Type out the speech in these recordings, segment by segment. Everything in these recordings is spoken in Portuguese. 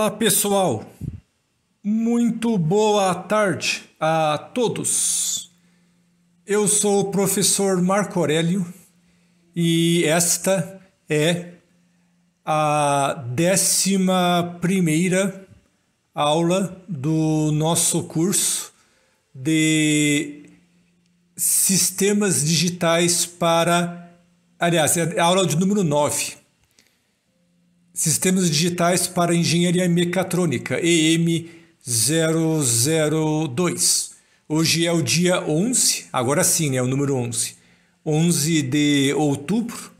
Olá pessoal, muito boa tarde a todos. Eu sou o professor Marco Aurélio e esta é a décima primeira aula do nosso curso de sistemas digitais para. Aliás, é a aula de número 9 Sistemas Digitais para Engenharia Mecatrônica, EM002. Hoje é o dia 11, agora sim, né, o número 11. 11 de outubro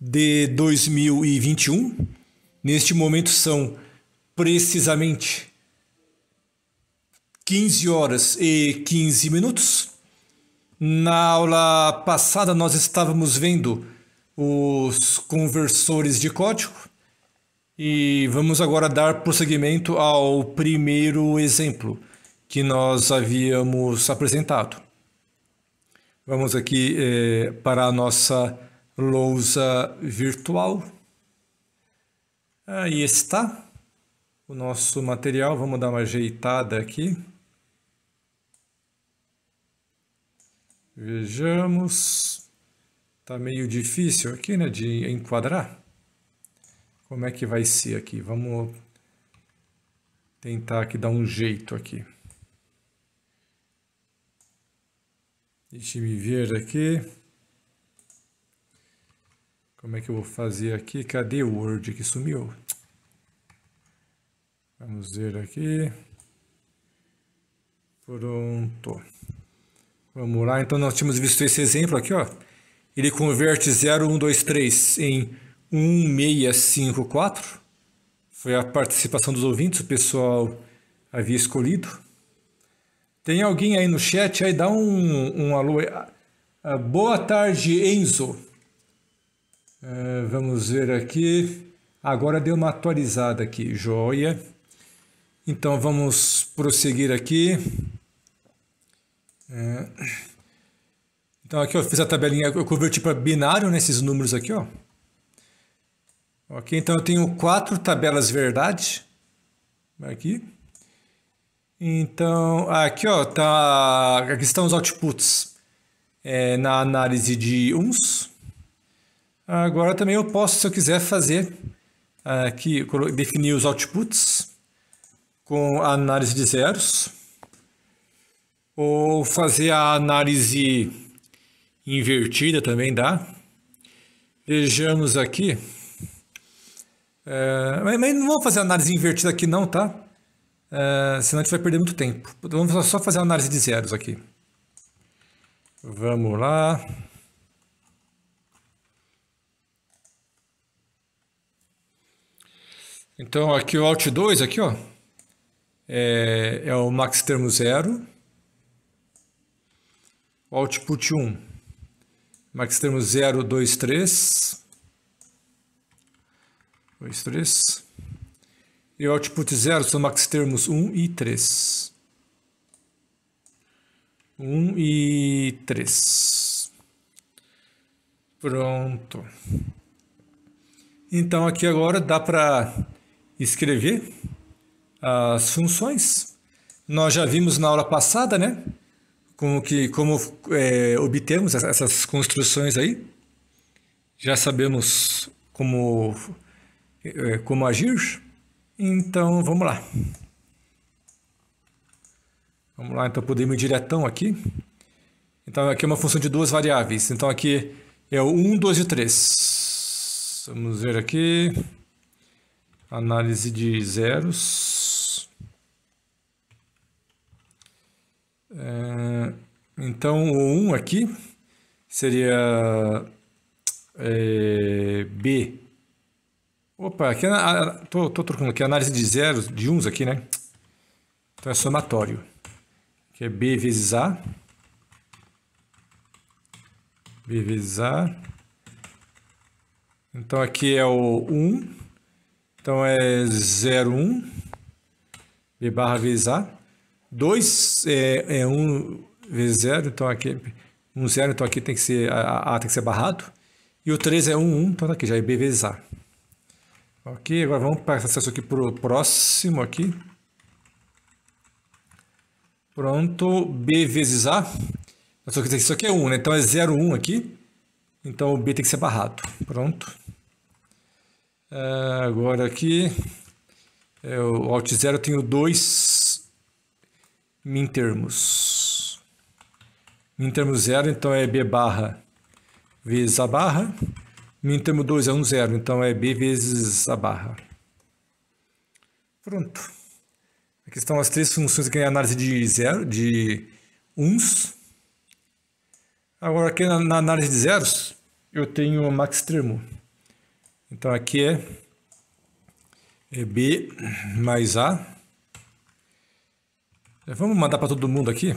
de 2021. Neste momento são precisamente 15 horas e 15 minutos. Na aula passada nós estávamos vendo os conversores de código e vamos agora dar prosseguimento ao primeiro exemplo que nós havíamos apresentado. Vamos aqui é, para a nossa lousa virtual. Aí está o nosso material. Vamos dar uma ajeitada aqui. Vejamos. Está meio difícil aqui né, de enquadrar como é que vai ser aqui? Vamos tentar aqui dar um jeito aqui. Deixa me ver aqui. Como é que eu vou fazer aqui? Cadê o Word que sumiu? Vamos ver aqui. Pronto. Vamos lá. Então, nós tínhamos visto esse exemplo aqui, ó. Ele converte 0, 1, 2, 3 em 1654. Foi a participação dos ouvintes, o pessoal havia escolhido. Tem alguém aí no chat, aí dá um, um alô. Ah, ah, boa tarde, Enzo. Ah, vamos ver aqui. Agora deu uma atualizada aqui, joia. Então vamos prosseguir aqui. então aqui eu fiz a tabelinha, eu converti para binário nesses né, números aqui, ó. Ok, então eu tenho quatro tabelas verdade aqui. Então, aqui ó, tá, aqui estão os outputs é, na análise de uns. Agora também eu posso, se eu quiser, fazer aqui, definir os outputs com a análise de zeros ou fazer a análise invertida também dá. Vejamos aqui. É, mas não vamos fazer análise invertida aqui não, tá? É, senão a gente vai perder muito tempo. Então, vamos só fazer análise de zeros aqui. Vamos lá. Então aqui o Alt 2 aqui, ó, é, é o max termo zero. O output 1, max termo 0, 2, 3. 2, 3. E o output 0 são max termos 1 e 3. 1 e 3. Pronto. Então aqui agora dá para escrever as funções. Nós já vimos na aula passada, né? Como, que, como é, obtemos essas construções aí. Já sabemos como é, é como agir? Então, vamos lá. Vamos lá, então podemos ir diretão aqui. Então aqui é uma função de duas variáveis. Então aqui é o 1, 2 e 3. Vamos ver aqui. Análise de zeros. É, então o 1 aqui seria é, B Opa, aqui é a, tô, tô trocando aqui análise de zeros, de uns aqui, né? Então é somatório, que é B vezes A. B vezes A. Então aqui é o 1. Então é 0, 1. B barra vezes A. 2 é, é 1 vezes 0. Então aqui 1, 0. Então aqui tem que ser, a, a tem que ser barrado. E o 3 é 1, 1. Então tá aqui já é B vezes A. Ok, agora vamos passar acesso aqui para o próximo aqui. Pronto, B vezes A. Isso aqui é 1, né? Então é 0, 1 aqui. Então o B tem que ser barrado. Pronto. Ah, agora aqui, é o Alt 0 eu tenho 2 min termos. Min termos 0, então é B barra vezes A barra. Mínimo termo 2 é 1, um zero então é B vezes a barra. Pronto. Aqui estão as três funções que é análise de zero, de uns. Agora aqui na, na análise de zeros, eu tenho o max termo. Então aqui é, é B mais A. É, vamos mandar para todo mundo aqui.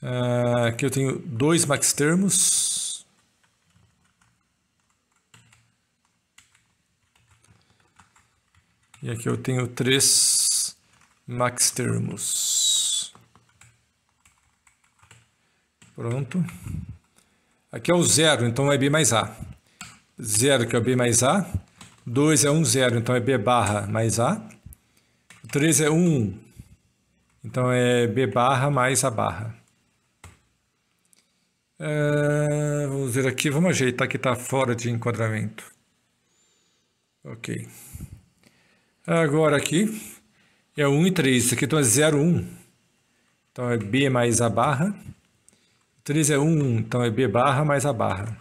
Ah, aqui eu tenho dois max termos. E aqui eu tenho três max termos. Pronto. Aqui é o zero, então é B mais A. Zero que é o B mais A. 2 é 1, um 0, então é B barra mais A. 3 é 1, um, então é B barra mais A barra. É, vamos ver aqui, vamos ajeitar que está fora de enquadramento. Ok. Agora aqui é 1 e 3, isso aqui então é 0, 1. Então é B mais a barra. 3 é 1, então é B barra mais a barra.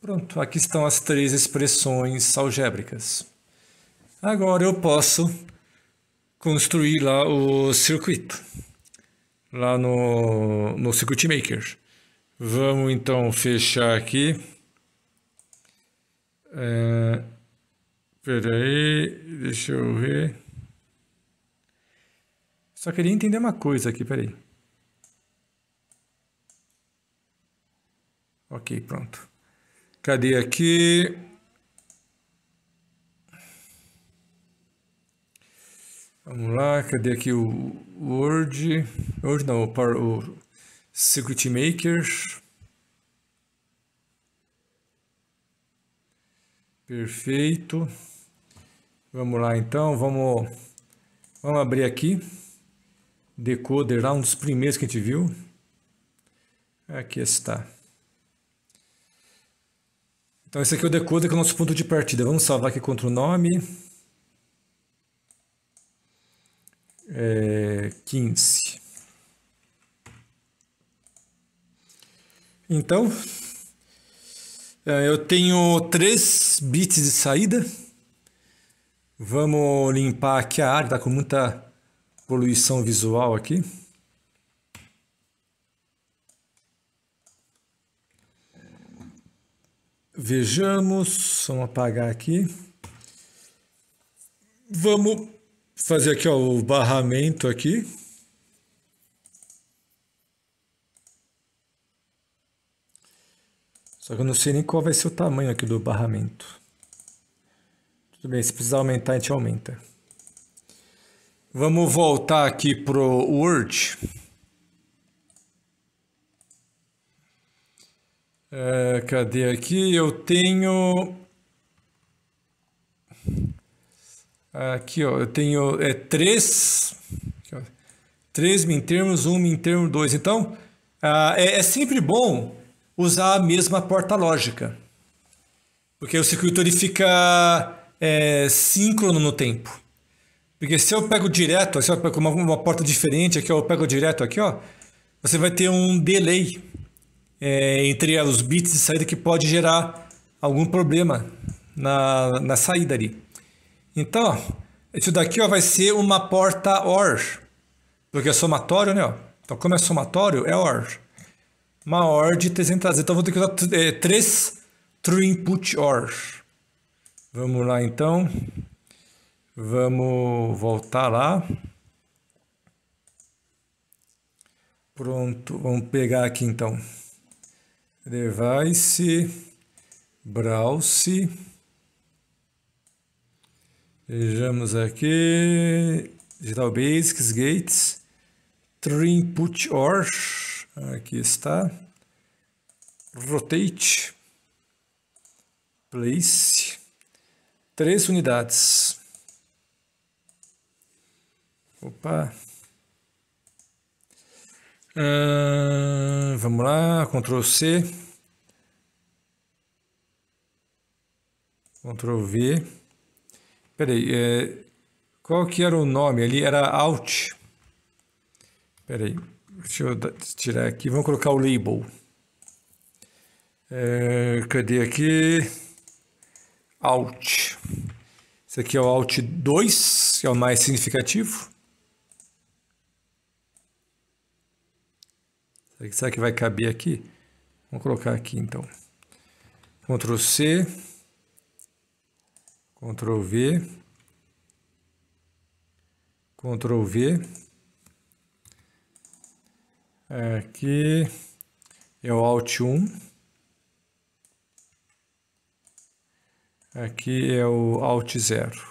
Pronto, aqui estão as três expressões algébricas. Agora eu posso construir lá o circuito, lá no, no Circuit Maker. Vamos então fechar aqui. É... Espera aí, deixa eu ver. Só queria entender uma coisa aqui, peraí. Ok, pronto. Cadê aqui? Vamos lá, cadê aqui o Word? Word não, o, Power, Circuit Perfeito. Vamos lá então, vamos, vamos abrir aqui. Decoder lá, um dos primeiros que a gente viu. Aqui está. Então esse aqui é o decoder que é o nosso ponto de partida. Vamos salvar aqui contra o nome. É, 15. Então, é, eu tenho 3 bits de saída. Vamos limpar aqui a área, está com muita poluição visual aqui. Vejamos, vamos apagar aqui. Vamos fazer aqui ó, o barramento aqui. Só que eu não sei nem qual vai ser o tamanho aqui do barramento. Tudo bem, se precisar aumentar, a gente aumenta. Vamos voltar aqui pro Word. É, cadê aqui? Eu tenho... Aqui, ó, eu tenho é, três... Três mintermos, um mintermo, dois. Então, ah, é, é, sempre bom usar a mesma porta lógica. Porque o circuito ele fica é, síncrono no tempo. Porque se eu pego direto, se eu pego uma, uma porta diferente aqui, ó, eu pego direto aqui, ó, você vai ter um delay é, entre os bits de saída que pode gerar algum problema na, na saída ali. Então, isso daqui ó, vai ser uma porta OR, porque é somatório, né? Ó. Então, como é somatório, é OR. Uma OR de 300 Então, vou ter que usar é, três true input OR. Vamos lá então. Vamos voltar lá. Pronto, vamos pegar aqui então. Device, browse. Vejamos aqui, digital basics, gates, trim input or, aqui está, rotate, place, Três unidades. Opa. Ah, vamos lá, Ctrl C. Ctrl V. Peraí, é, qual que era o nome ali? Era Alt. Peraí, deixa eu tirar aqui. Vamos colocar o label. É, cadê aqui? Alt. Esse aqui é o Alt 2, que é o mais significativo. Será que vai caber aqui? Vamos colocar aqui então. Ctrl C, Ctrl V, Ctrl V. Aqui é o Alt 1. Aqui é o Alt Zero.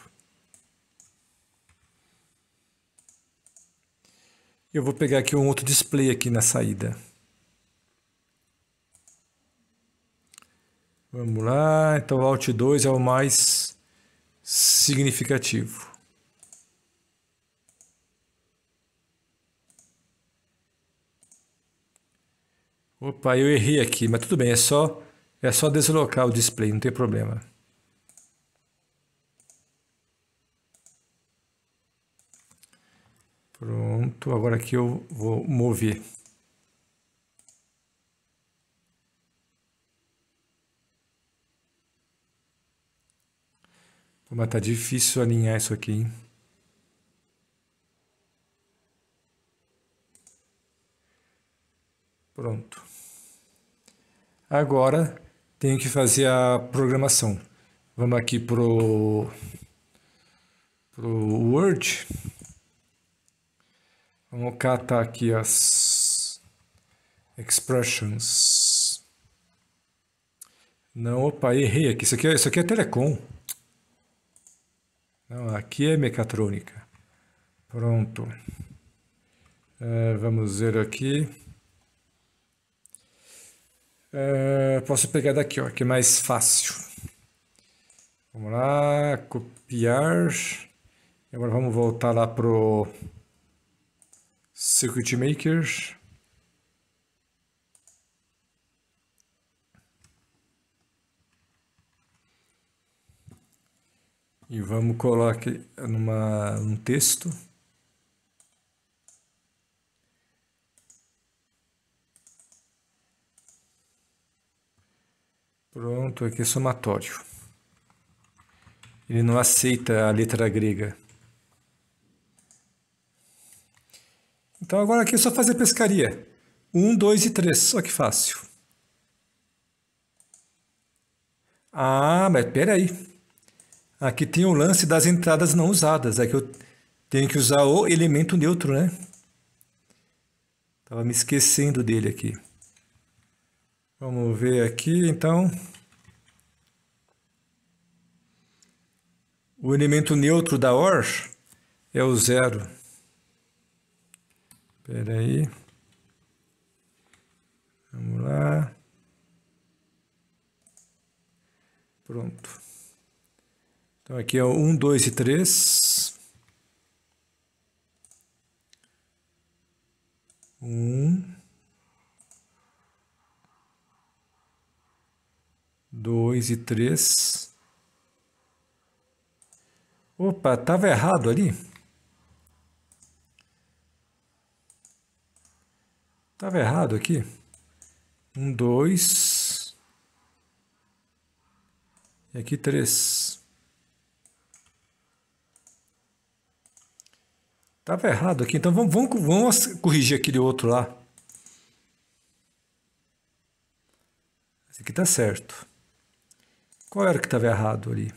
Eu vou pegar aqui um outro display aqui na saída. Vamos lá, então o Alt 2 é o mais significativo. Opa, eu errei aqui, mas tudo bem, é só, é só deslocar o display, não tem problema. Pronto, agora aqui eu vou mover. Pô, mas tá difícil alinhar isso aqui, hein? Pronto. Agora tenho que fazer a programação. Vamos aqui pro pro Word. Vamos catar tá aqui as expressions. Não, opa, errei aqui. Isso aqui, é, isso aqui é telecom. Não, aqui é mecatrônica. Pronto. É, vamos ver aqui. É, posso pegar daqui, ó, que é mais fácil. Vamos lá, copiar. Agora vamos voltar lá pro Circuit Makers. E vamos colocar numa, um texto. Pronto, aqui é somatório. Ele não aceita a letra grega. Então agora aqui é só fazer pescaria. 1, 2 e 3. Olha que fácil. Ah, mas peraí. Aqui tem o lance das entradas não usadas. É que eu tenho que usar o elemento neutro, né? Estava me esquecendo dele aqui. Vamos ver aqui, então. O elemento neutro da OR é o zero. Espera aí. Vamos lá. Pronto. Então aqui é o 1, 2 e 3. Um, dois e três. Opa, estava errado ali. Estava errado aqui. Um, dois. E aqui três. Estava errado aqui. Então vamos, vamos, vamos corrigir aquele outro lá. Esse aqui está certo. Qual era que estava errado ali?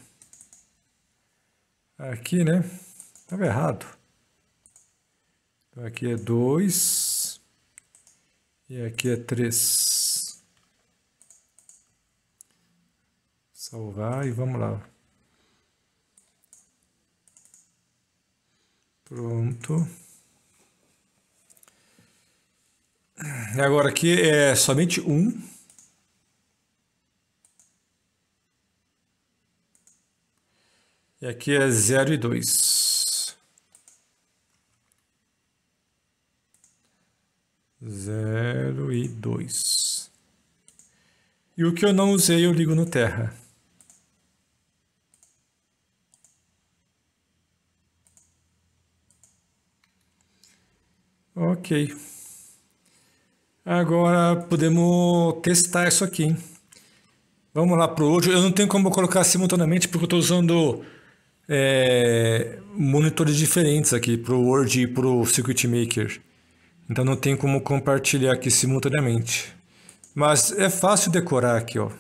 Aqui, né? Estava errado. Então aqui é dois e aqui é 3. Salvar e vamos lá. Pronto. E agora aqui é somente um. E aqui é zero e dois. 0 e 2. E o que eu não usei, eu ligo no terra. Ok. Agora podemos testar isso aqui. Hein? Vamos lá para o outro. Eu não tenho como colocar simultaneamente porque eu estou usando é, monitores diferentes aqui para o Word e para o Circuit Maker. Então não tem como compartilhar aqui simultaneamente. Mas é fácil decorar aqui, ó.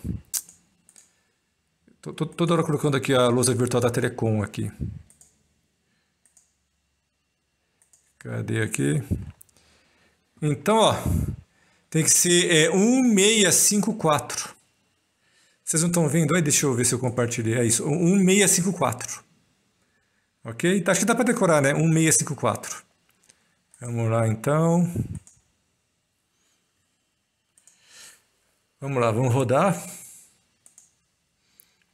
Tô, tô, toda hora colocando aqui a lousa virtual da Telecom aqui. Cadê aqui? Então, ó, tem que ser é, 1654. Vocês não estão vendo? Aí deixa eu ver se eu compartilhei. É isso, 1654. Ok? Tá, acho que dá para decorar, né? 1654. Vamos lá então. Vamos lá, vamos rodar.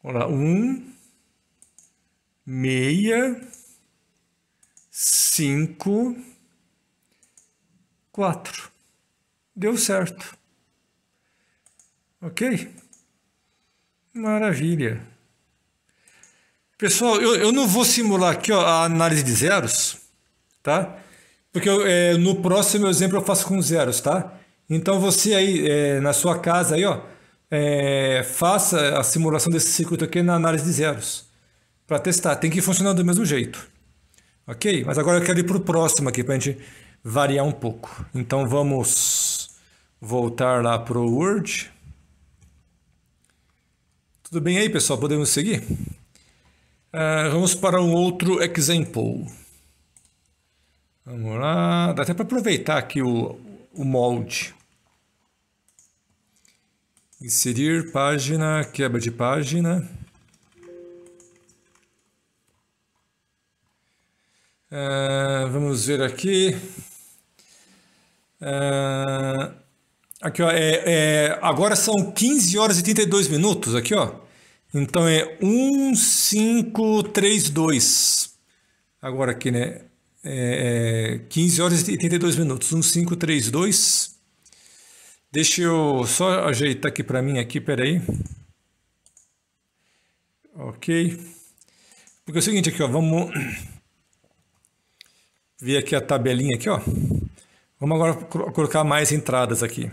Vamos lá, um, meia, cinco, quatro. Deu certo. Ok? Maravilha. Pessoal, eu, eu não vou simular aqui ó, a análise de zeros, tá? Porque é, no próximo exemplo eu faço com zeros, tá? Então você aí, é, na sua casa aí, ó, é, faça a simulação desse circuito aqui na análise de zeros. Para testar. Tem que funcionar do mesmo jeito. Ok? Mas agora eu quero ir para o próximo aqui, para a gente variar um pouco. Então vamos voltar lá para o Word. Tudo bem aí, pessoal? Podemos seguir? Uh, vamos para um outro example. Vamos lá. Dá até para aproveitar aqui o, o molde. Inserir página, quebra de página. Uh, vamos ver aqui. Uh, aqui, ó. É, é, agora são 15 horas e 32 minutos. Aqui, ó. Então é 1532. Agora aqui, né? é, 15 é, horas e 82 minutos, 1532. Deixa eu só ajeitar aqui para mim aqui, peraí. Ok. Porque é o seguinte aqui, ó, vamos ver aqui a tabelinha aqui, ó. Vamos agora colocar mais entradas aqui.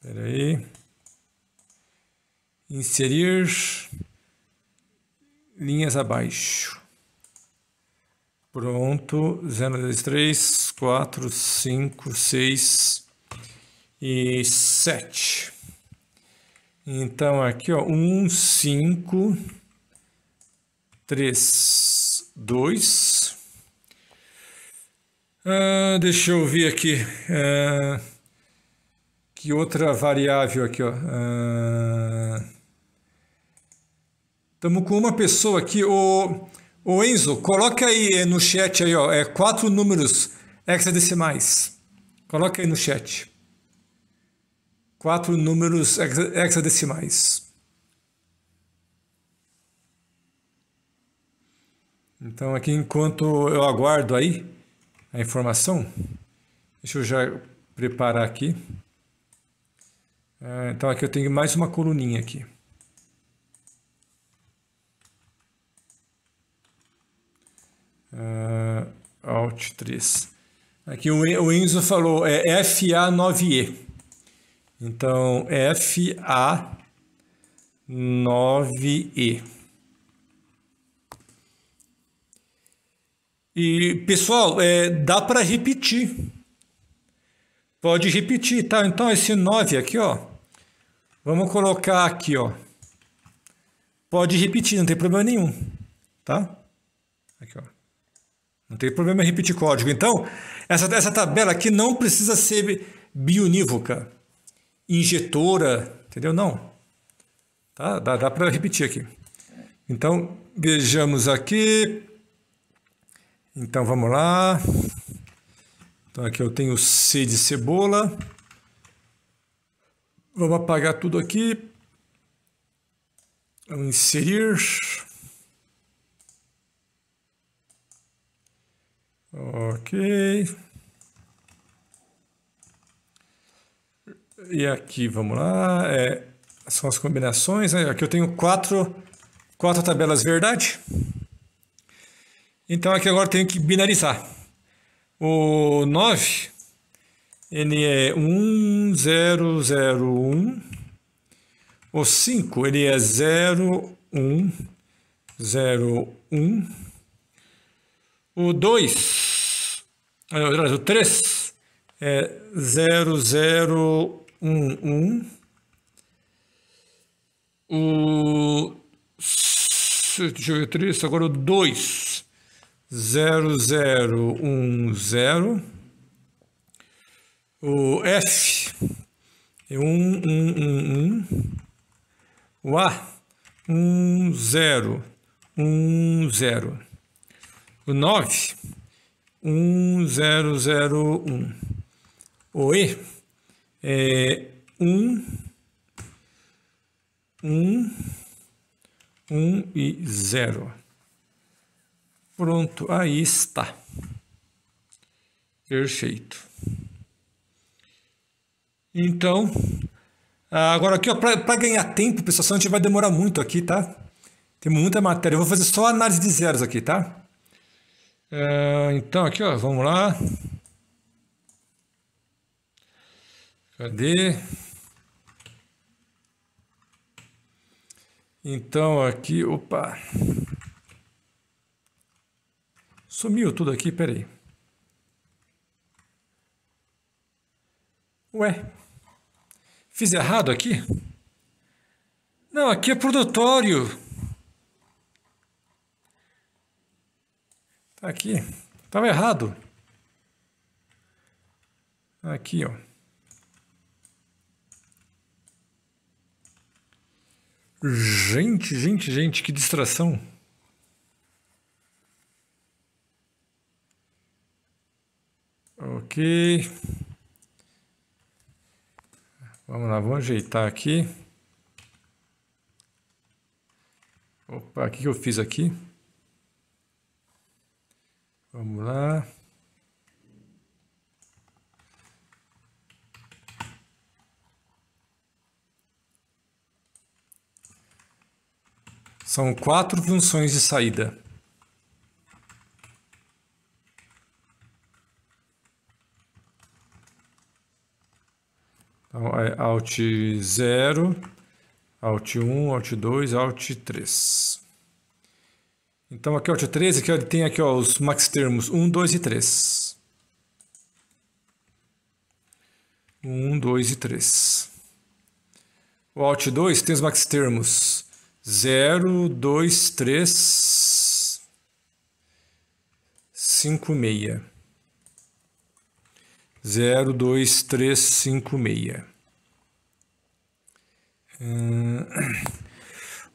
Peraí. Inserir linhas abaixo. Pronto, 0, 2, 3, 4, 5, 6 e 7. Então aqui, ó, 1, 5, 3, 2. Ah, deixa eu ver aqui. Ah, que outra variável aqui, ó. Estamos ah. com uma pessoa aqui, o... Ô Enzo, coloca aí no chat aí, ó, é quatro números hexadecimais. Coloca aí no chat. Quatro números hexadecimais. Então aqui enquanto eu aguardo aí a informação, deixa eu já preparar aqui. É, então aqui eu tenho mais uma coluninha aqui. Uh, Alt 3. Aqui o Enzo falou, é FA9E. Então, FA9E. E, pessoal, é, dá para repetir. Pode repetir, tá? Então, esse 9 aqui, ó. Vamos colocar aqui, ó. Pode repetir, não tem problema nenhum, tá? Aqui, ó. Não tem problema em repetir código. Então, essa, essa tabela aqui não precisa ser bionívoca, injetora, entendeu? Não. Tá? Dá, dá para repetir aqui. Então, vejamos aqui. Então, vamos lá. Então, aqui eu tenho C de cebola. Vamos apagar tudo aqui. Vamos inserir. Ok. E aqui, vamos lá, é, são as combinações. Né? Aqui eu tenho quatro, quatro tabelas verdade. Então aqui agora eu tenho que binarizar. O 9, ele é 1001. O 5, ele é 0101. O 2, é, o 3 é 0011. O. Deixa eu ver três, agora o 2. 0010. O F é 1111. O A 1010. 9, 1001. Oi, é 1, 1, 1 e 0. Pronto, aí está. Perfeito. Então, ah, agora aqui, para ganhar tempo, pessoal, senão a gente vai demorar muito aqui, tá? Tem muita matéria. Eu vou fazer só análise de zeros aqui, tá? É, então, aqui, ó, vamos lá. Cadê? Então, aqui, opa. Sumiu tudo aqui, peraí. Ué, fiz errado aqui? Não, aqui é produtório. Tá aqui. estava errado. Aqui, ó. Gente, gente, gente, que distração. Ok. Vamos lá, vamos ajeitar aqui. Opa, o que eu fiz aqui? Vamos lá. São quatro funções de saída. Então, é alt zero, alt um, alt dois, alt três. Então aqui, é o t 13, aqui, ele tem aqui, ó, os max termos 1, 2 e 3. 1, 2 e 3. O alt 2 tem os max termos 0, 2, 3, 5, 6. 0, 2, 3, 5, 6.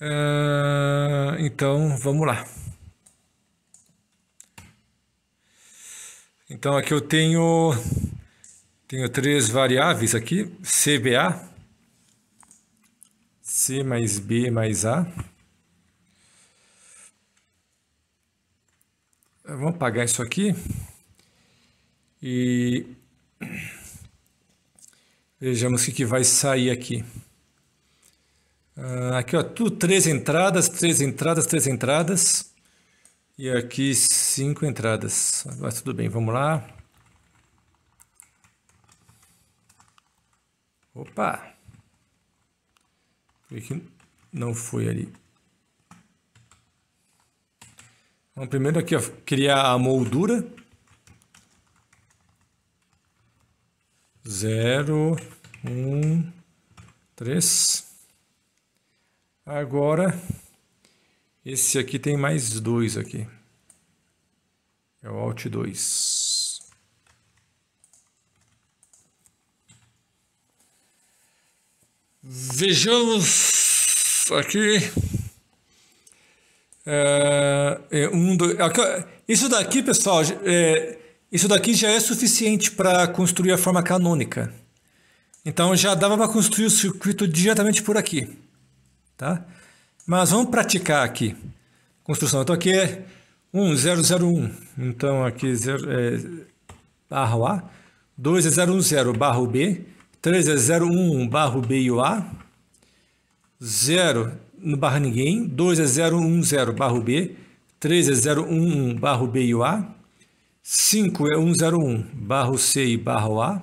Uh, então, vamos lá. Então, aqui eu tenho, tenho três variáveis aqui, CBA, C mais B mais A. Ah, vamos apagar isso aqui. E vejamos o que vai sair aqui. Uh, aqui, ó, tudo três entradas, três entradas, três entradas. E aqui cinco entradas. Agora tudo bem, vamos lá. Opa! Por que não foi ali? Vamos primeiro aqui, ó, criar a moldura. Zero, um, três... Agora, esse aqui tem mais dois aqui. É o Alt 2. Vejamos aqui. É, é um, dois, isso daqui, pessoal, é, isso daqui já é suficiente para construir a forma canônica. Então já dava para construir o circuito diretamente por aqui. Tá? Mas vamos praticar aqui. Construção. Então aqui é 1. Então aqui zero, é, barro A. 2 é 010 barro B. 3 é 011 barro B e o A. 0 no barra ninguém. 2 é 010 barro B. 3 é 011 barro B e o A. 5 é 101 barro C e barro A.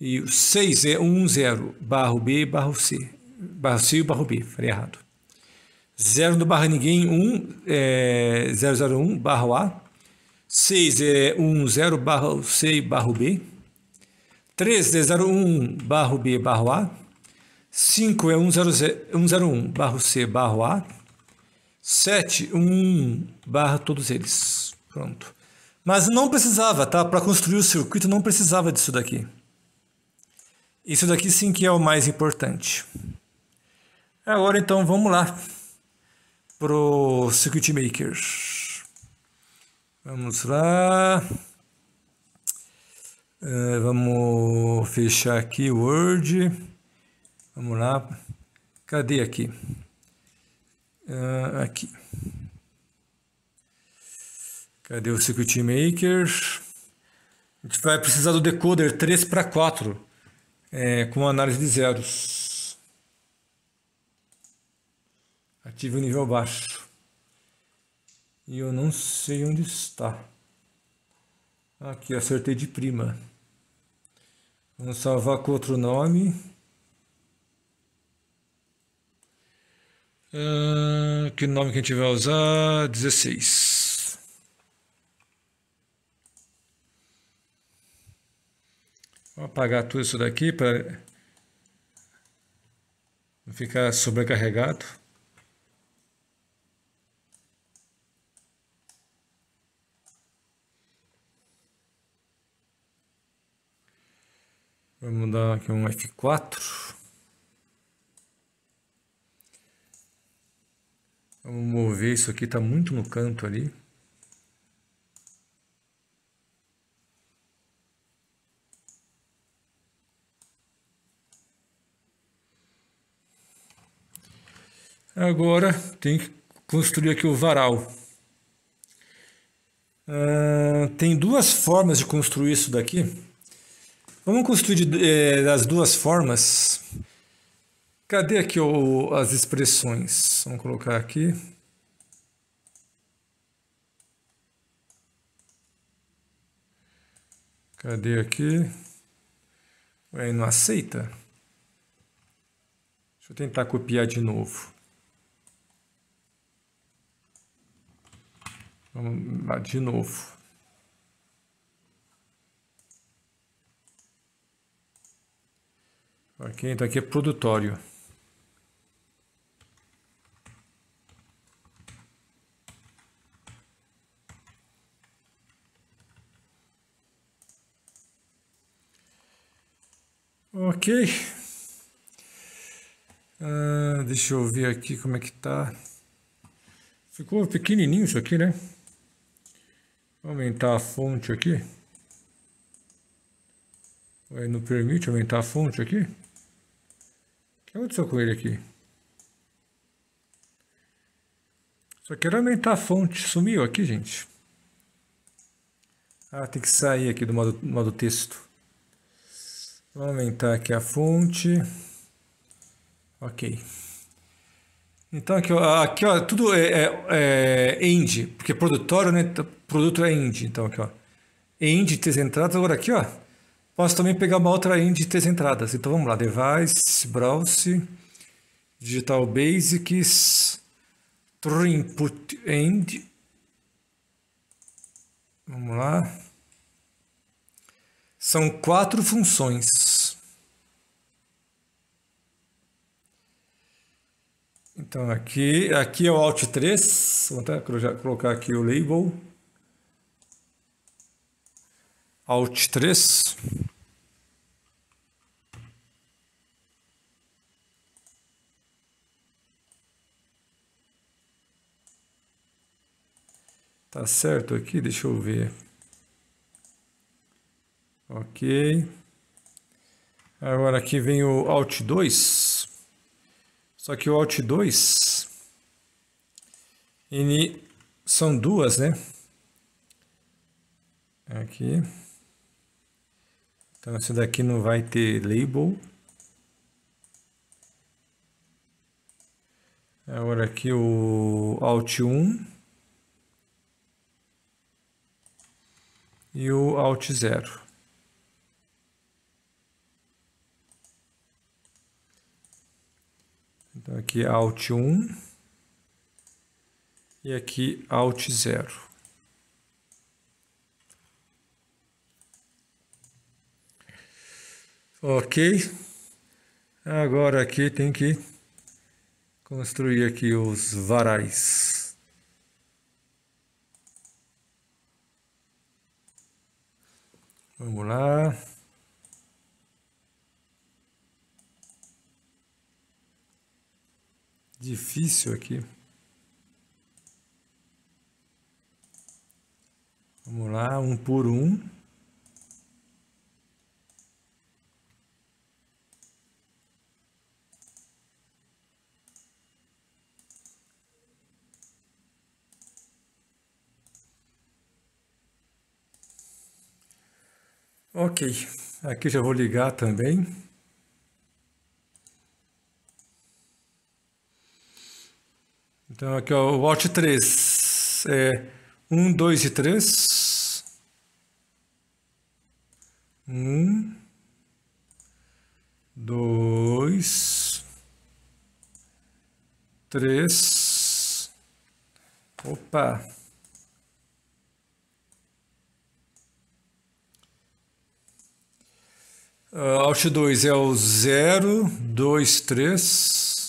E 6 é 10 barro B e barro C. Bacio Barrubi, falei errado. 0 do barra ninguém, 1, um, é, 001 barra A. 6 é 10 barra C barra B. 3 é 01 barra B barra A. 5 é 101 barra C barra A. 7, 1 barra todos eles. Pronto. Mas não precisava, tá? Para construir o circuito não precisava disso daqui. Isso daqui sim que é o mais importante. Agora então vamos lá pro Circuit makers Vamos lá. É, vamos fechar aqui o Word. Vamos lá. Cadê aqui? É, aqui. Cadê o Circuit Maker? A gente vai precisar do decoder 3 para 4 é, com análise de zeros. tive um nível baixo. E eu não sei onde está. Aqui, acertei de prima. Vamos salvar com outro nome. Uh, que nome que a gente vai usar? 16. Vou apagar tudo isso daqui para não ficar sobrecarregado. Vamos dar aqui um F4. Vamos mover isso aqui, está muito no canto ali. Agora tem que construir aqui o varal. Ah, tem duas formas de construir isso daqui. Vamos construir é, eh, das duas formas. Cadê aqui o, as expressões? Vamos colocar aqui. Cadê aqui? Ué, não aceita? Deixa eu tentar copiar de novo. Vamos lá, de novo. Ok, então aqui é produtório. Ok. Ah, deixa eu ver aqui como é que tá. Ficou pequenininho isso aqui, né? Vou aumentar a fonte aqui. Não permite aumentar a fonte aqui? que aconteceu com ele aqui? Só quero aumentar a fonte. Sumiu aqui, gente. Ah, tem que sair aqui do modo, modo texto. Vou aumentar aqui a fonte. Ok. Então aqui, ó, aqui ó, tudo é, é, é end, porque produtório, né? Produto é end. Então aqui, ó. End, três entradas. Agora aqui, ó. Posso também pegar uma outra IN de três entradas. Então vamos lá, device, browse, digital basics, true input end. Vamos lá. São quatro funções. Então aqui, aqui é o alt 3, vou até colocar aqui o label. Alt 3. Tá certo aqui? Deixa eu ver. Ok. Agora aqui vem o Alt 2. Só que o Alt 2 são duas, né? Aqui. Então, esse daqui não vai ter label. Agora aqui o Alt 1 e o Alt 0. Então aqui Alt 1 e aqui Alt 0. Ok. Agora aqui tem que construir aqui os varais. Vamos lá. Difícil aqui. Vamos lá, um por um. Aqui já vou ligar também. Então aqui o Alt 3 é 1, 2 e 3. 1, 2, 3. Opa! Uh, Alt 2 é o 0, 2, 3.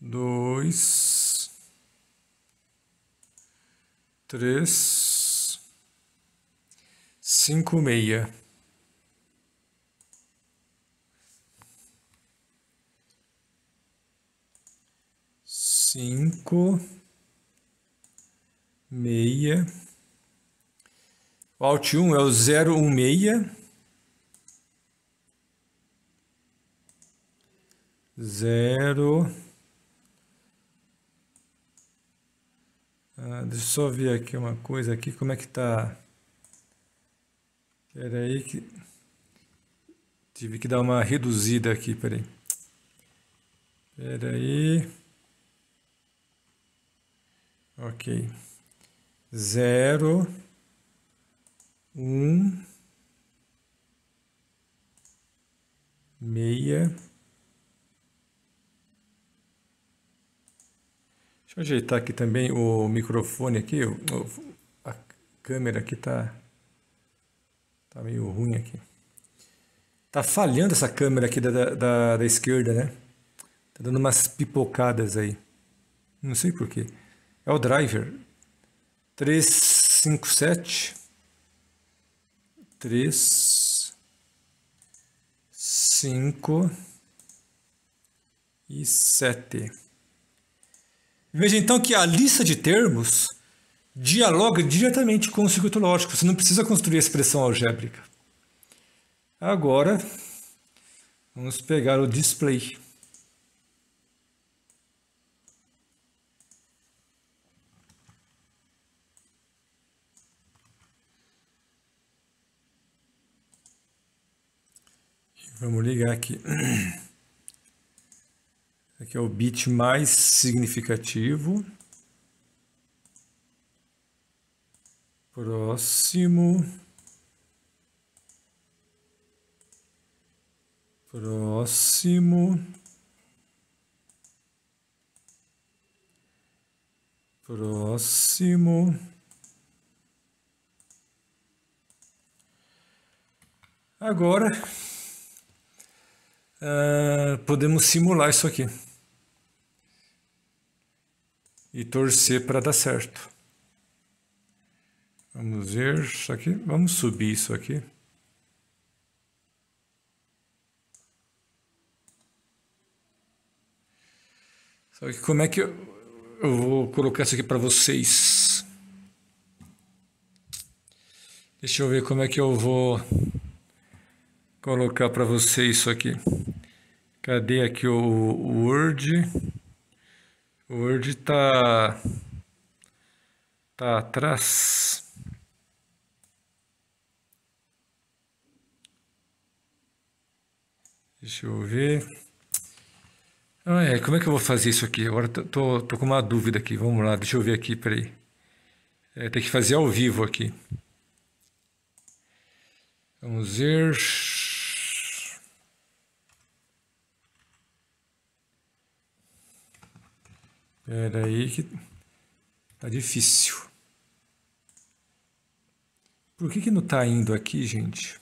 Dois, três, cinco, meia. Cinco, meia. O Alt 1 é o 016. 0 ah, deixa eu só ver aqui uma coisa aqui, como é que tá? Espera aí que tive que dar uma reduzida aqui, peraí. Espera aí. OK. zero um meia. Deixa eu ajeitar aqui também o microfone aqui, o, a câmera aqui tá tá meio ruim aqui. Tá falhando essa câmera aqui da, da, da esquerda, né? Tá dando umas pipocadas aí. Não sei porquê. É o driver 357 três, cinco e sete. Veja então que a lista de termos dialoga diretamente com o circuito lógico. Você não precisa construir a expressão algébrica. Agora, vamos pegar o display. Vamos ligar aqui. Aqui é o bit mais significativo. Próximo. Próximo. Próximo. Agora ah, podemos simular isso aqui. E torcer para dar certo. Vamos ver isso aqui. Vamos subir isso aqui. Só que como é que eu, eu vou colocar isso aqui para vocês? Deixa eu ver como é que eu vou colocar para você isso aqui. Cadê aqui o, Word? O Word tá tá atrás. Deixa eu ver. Ah, é, como é que eu vou fazer isso aqui? Agora tô, tô com uma dúvida aqui. Vamos lá, deixa eu ver aqui, peraí. É, tem que fazer ao vivo aqui. Vamos ver. Espera aí que tá difícil. Por que que não tá indo aqui, gente?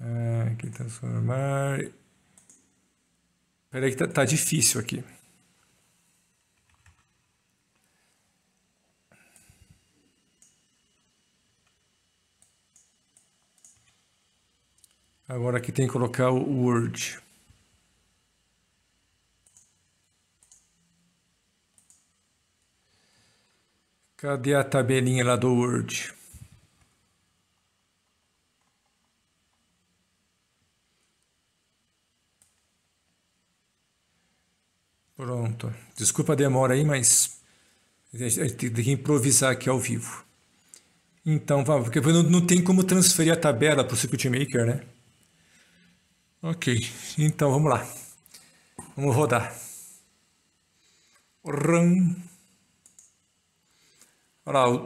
Ah, aqui transformar. Tá Espera aí que tá, tá difícil aqui. Agora aqui tem que colocar o Word. Cadê a tabelinha lá do Word? Pronto. Desculpa a demora aí, mas a gente tem que improvisar aqui ao vivo. Então, porque não tem como transferir a tabela para o Circuit Maker, né? Ok, então vamos lá. Vamos rodar. Run. Olha lá,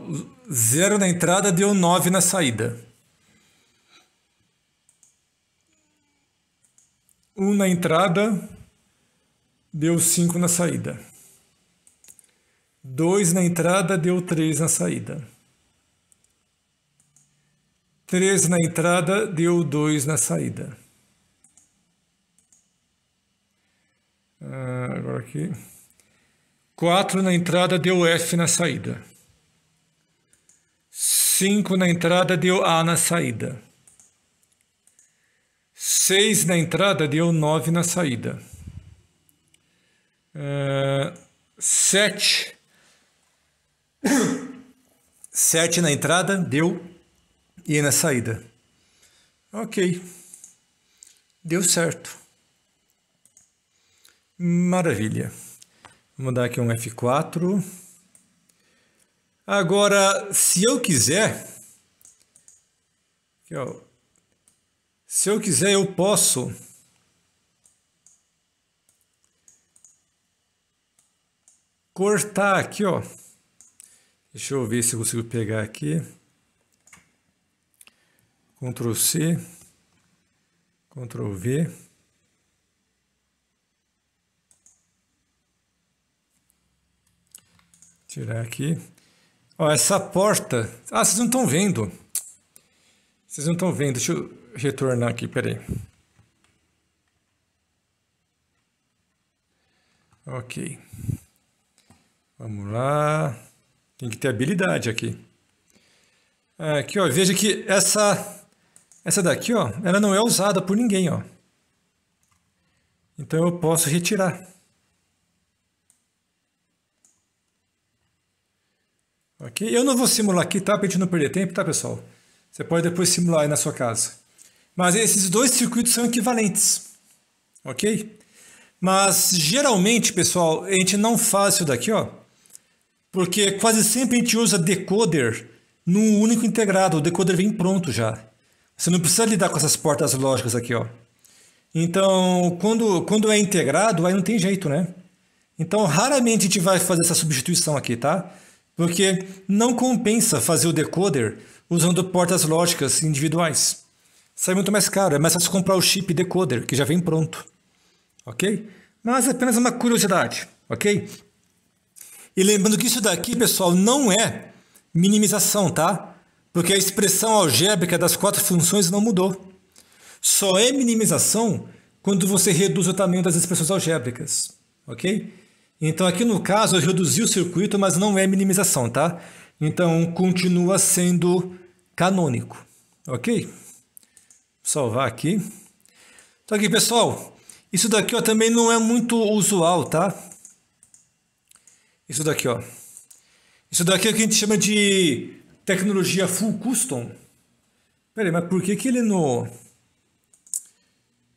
zero na entrada deu 9 na saída. 1 um na entrada deu 5 na saída. 2 na entrada deu 3 na saída. 3 na entrada deu 2 na saída. Ah, agora aqui. 4 na entrada deu F na saída. 5 na entrada deu A na saída. 6 na entrada deu 9 na saída. 7 uh, 7 na entrada deu E na saída. Ok. Deu certo. Maravilha. Vamos dar aqui um F4. Agora, se eu quiser, aqui, ó, se eu quiser, eu posso cortar aqui, ó. Deixa eu ver se eu consigo pegar aqui. Ctrl C, Ctrl V. Tirar aqui. Ó, essa porta... Ah, vocês não estão vendo. Vocês não estão vendo. Deixa eu retornar aqui, peraí. Ok. Vamos lá. Tem que ter habilidade aqui. Ah, aqui, ó, veja que essa essa daqui, ó, ela não é usada por ninguém, ó. Então eu posso retirar. Ok? Eu não vou simular aqui, tá? Para gente não perder tempo, tá, pessoal? Você pode depois simular aí na sua casa. Mas esses dois circuitos são equivalentes. Ok? Mas geralmente, pessoal, a gente não faz isso daqui, ó. Porque quase sempre a gente usa decoder num único integrado. O decoder vem pronto já. Você não precisa lidar com essas portas lógicas aqui, ó. Então, quando, quando é integrado, aí não tem jeito, né? Então, raramente a gente vai fazer essa substituição aqui, tá? porque não compensa fazer o decoder usando portas lógicas individuais. Sai muito mais caro, é mais fácil comprar o chip decoder, que já vem pronto. Ok? Mas é apenas uma curiosidade, ok? E lembrando que isso daqui, pessoal, não é minimização, tá? Porque a expressão algébrica das quatro funções não mudou. Só é minimização quando você reduz o tamanho das expressões algébricas, ok? Então aqui no caso eu reduzi o circuito, mas não é minimização, tá? Então continua sendo canônico, ok? Vou salvar aqui. Então aqui pessoal, isso daqui ó, também não é muito usual, tá? Isso daqui, ó. Isso daqui é o que a gente chama de tecnologia full custom. Pera aí, mas por que que ele não...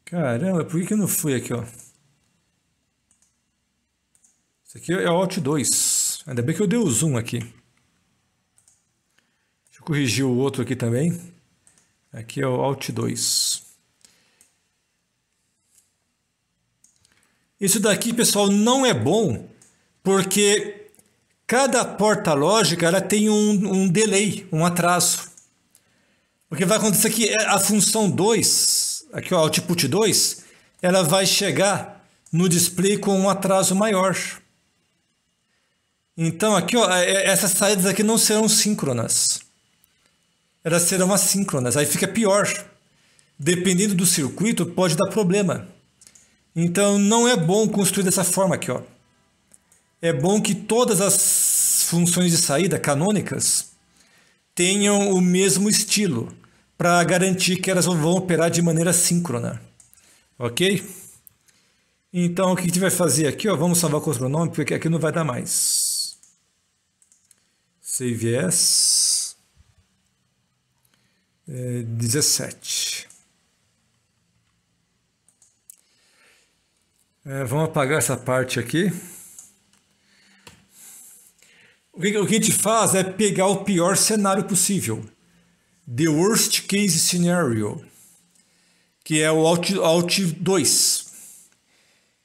Caramba, por que que eu não fui aqui, ó? Isso aqui é Alt 2. Ainda bem que eu dei o zoom aqui. Deixa eu corrigir o outro aqui também. Aqui é o Alt 2. Isso daqui, pessoal, não é bom porque cada porta lógica ela tem um, um delay, um atraso. O que vai acontecer aqui é a função 2, aqui o output 2, ela vai chegar no display com um atraso maior. Então, aqui, ó, é, é, essas saídas aqui não serão síncronas. Elas serão assíncronas. Aí fica pior. Dependendo do circuito, pode dar problema. Então, não é bom construir dessa forma aqui, ó. É bom que todas as funções de saída canônicas tenham o mesmo estilo para garantir que elas vão operar de maneira síncrona. Ok? Então, o que a gente vai fazer aqui? Ó, vamos salvar com o nome, porque aqui não vai dar mais. Save As. É, 17. É, vamos apagar essa parte aqui. O que, o que a gente faz é pegar o pior cenário possível. The Worst Case Scenario, que é o Alt, Alt 2.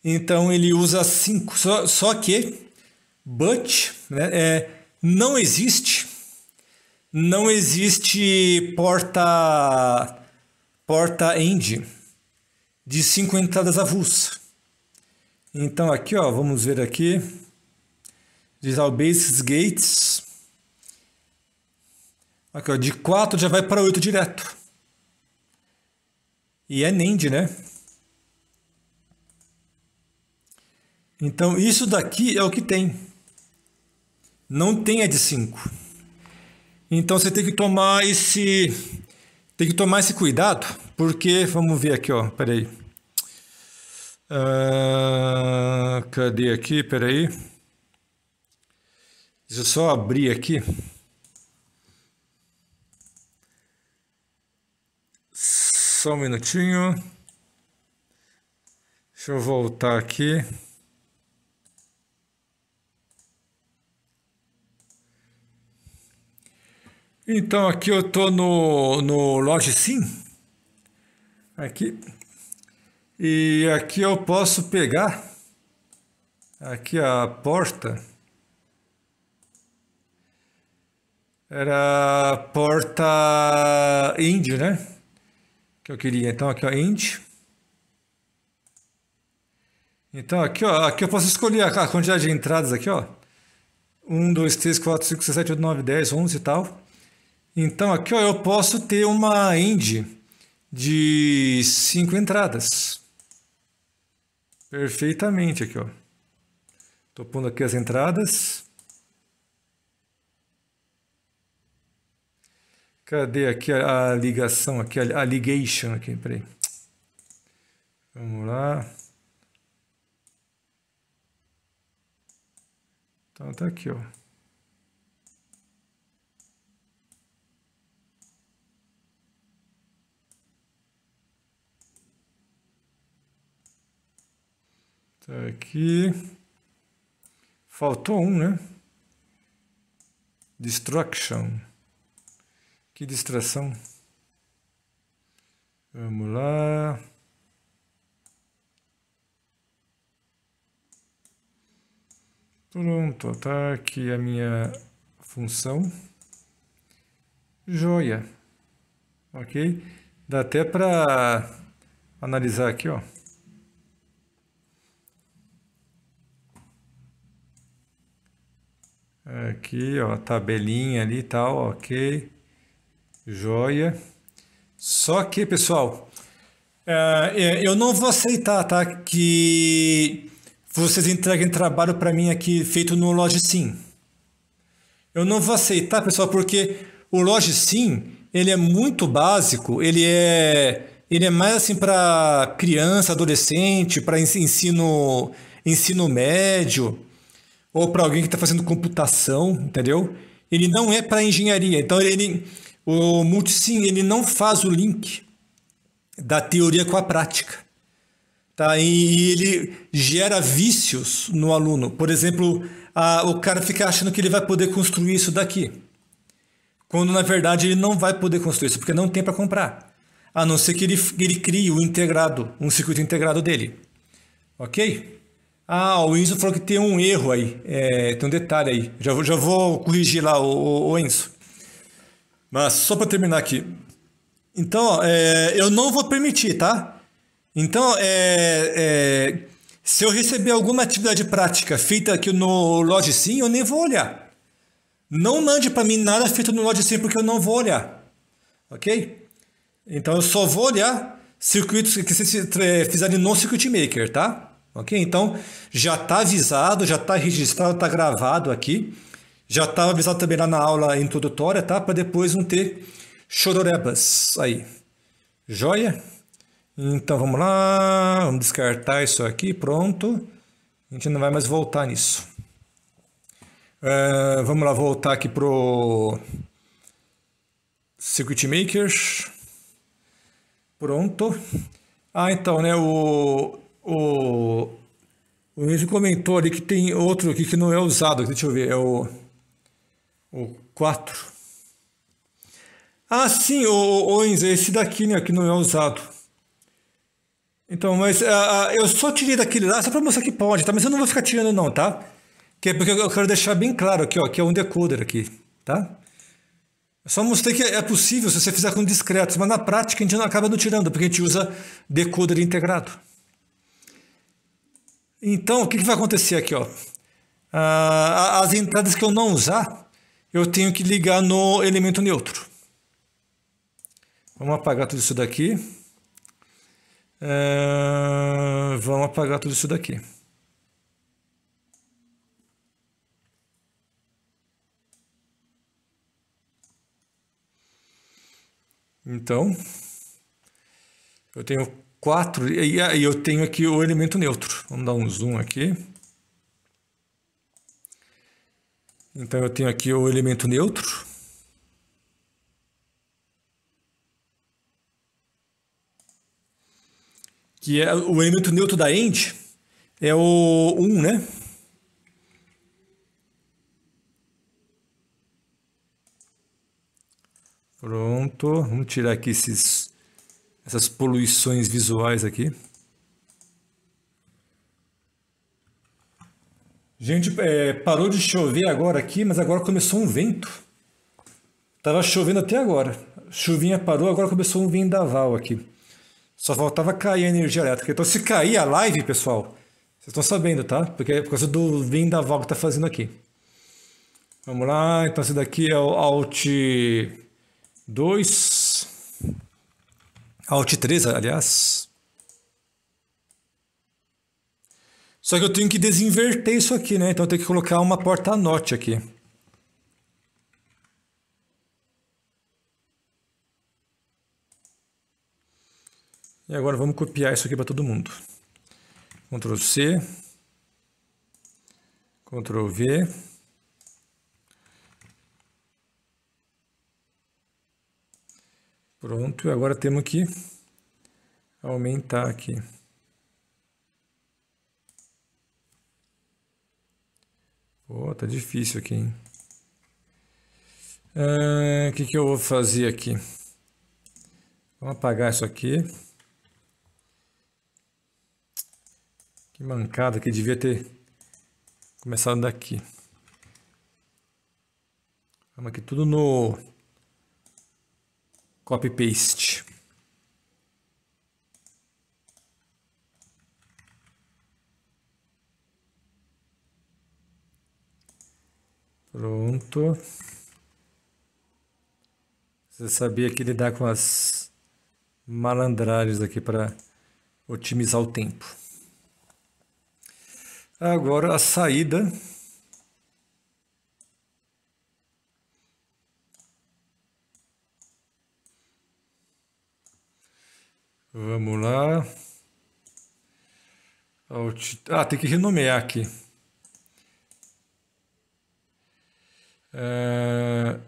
Então ele usa 5, só, só que but né, é não existe. Não existe porta porta end de cinco entradas avulsa. Então aqui, ó, vamos ver aqui. Visual Basics Gates. Aqui, ó, de 4 já vai para 8 direto. E é NAND, né? Então isso daqui é o que tem não tem a de 5. Então você tem que tomar esse tem que tomar esse cuidado, porque vamos ver aqui, ó, peraí. Ah, cadê aqui? Peraí. Deixa eu só abrir aqui. Só um minutinho. Deixa eu voltar aqui. Então aqui eu estou no, no Sim. Aqui. E aqui eu posso pegar aqui a porta. Era a porta Indy, né? Que eu queria. Então aqui ó, ind. Então aqui ó, aqui eu posso escolher a quantidade de entradas aqui ó. 1, 2, 3, 4, 5, 6, 7, 8, 9, 10, 11 e tal. Então aqui ó, eu posso ter uma end de cinco entradas. Perfeitamente aqui, ó. pondo aqui as entradas. Cadê aqui a, a ligação aqui, a, a ligation aqui, peraí. Vamos lá. Então tá aqui, ó. Tá aqui. Faltou um, né? Destruction. Que distração. Vamos lá. Pronto, tá aqui a minha função. Joia. Ok? Dá até para analisar aqui, ó. Aqui, ó, tabelinha ali e tal, ok. Joia. Só que, pessoal, é, eu não vou aceitar, tá? Que vocês entreguem trabalho para mim aqui feito no Sim Eu não vou aceitar, pessoal, porque o Sim ele é muito básico, ele é ele é mais assim para criança, adolescente, para ensino ensino médio ou para alguém que está fazendo computação, entendeu? Ele não é para engenharia. Então ele o multisim ele não faz o link da teoria com a prática. Tá? E ele gera vícios no aluno. Por exemplo, a, o cara fica achando que ele vai poder construir isso daqui. Quando na verdade ele não vai poder construir isso, porque não tem para comprar. A não ser que ele, ele crie o integrado, um circuito integrado dele. Ok? Ah, o Enzo falou que tem um erro aí, é, tem um detalhe aí. Já vou, já vou corrigir lá, o, o, o Enzo. Mas só para terminar aqui. Então, é, eu não vou permitir, tá? Então, é, é, se eu receber alguma atividade prática feita aqui no Lodge Sim, eu nem vou olhar. Não mande para mim nada feito no Lodge Sim, porque eu não vou olhar. Ok? Então, eu só vou olhar circuitos que vocês eh, fizerem no Circuit Maker, tá? Ok? Então, já está avisado, já está registrado, está gravado aqui. Já estava tá avisado também lá na aula introdutória, tá? Para depois não ter chororebas aí. Joia? Então, vamos lá. Vamos descartar isso aqui. Pronto. A gente não vai mais voltar nisso. Uh, vamos lá voltar aqui pro Circuit Maker. Pronto. Ah, então, né? O o, o comentou ali que tem outro aqui que não é usado. Deixa eu ver, é o, o 4. Ah, sim, o, o Enzo, esse daqui né, que não é usado. Então, mas uh, eu só tirei daquele lá só para mostrar que pode, tá? Mas eu não vou ficar tirando não, tá? Que é porque eu quero deixar bem claro aqui, ó, que é um decoder aqui, tá? Eu só mostrei que é possível se você fizer com discretos, mas na prática a gente não acaba não tirando, porque a gente usa decoder integrado. Então, o que, que vai acontecer aqui? Ó? Ah, as entradas que eu não usar, eu tenho que ligar no elemento neutro. Vamos apagar tudo isso daqui. Ah, vamos apagar tudo isso daqui. Então, eu tenho 4, e aí eu tenho aqui o elemento neutro. Vamos dar um zoom aqui. Então eu tenho aqui o elemento neutro. Que é o elemento neutro da end é o 1, né? Pronto, vamos tirar aqui esses essas poluições visuais aqui. Gente, é, parou de chover agora aqui, mas agora começou um vento. Tava chovendo até agora. Chuvinha parou, agora começou um vendaval aqui. Só faltava cair a energia elétrica. Então, se cair a live, pessoal, vocês estão sabendo, tá? Porque é por causa do vendaval que tá fazendo aqui. Vamos lá, então esse daqui é o Alt 2. Alt 3, aliás. Só que eu tenho que desinverter isso aqui, né? Então eu tenho que colocar uma porta note aqui. E agora vamos copiar isso aqui para todo mundo. Ctrl C, Ctrl V. Pronto, e agora temos que aumentar aqui. Pô, tá difícil aqui, hein? Ah, o que, que eu vou fazer aqui? Vamos apagar isso aqui. Que mancada que devia ter começado daqui. Vamos aqui tudo no copy paste. Pronto. Você sabia que lidar com as malandragens aqui para otimizar o tempo. Agora a saída Vamos lá. alt Ah, tem que renomear aqui. Uh,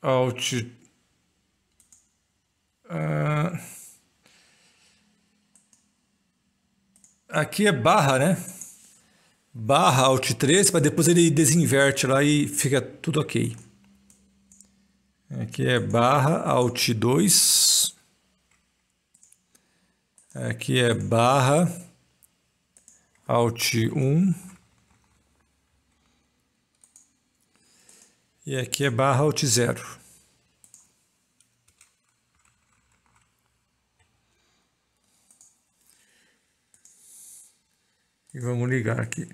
alt, uh, aqui é barra, né? Barra Alt 3, para depois ele desinverte lá e fica tudo ok. Aqui é barra Alt 2 aqui é barra alt 1 e aqui é barra alt 0. E vamos ligar aqui.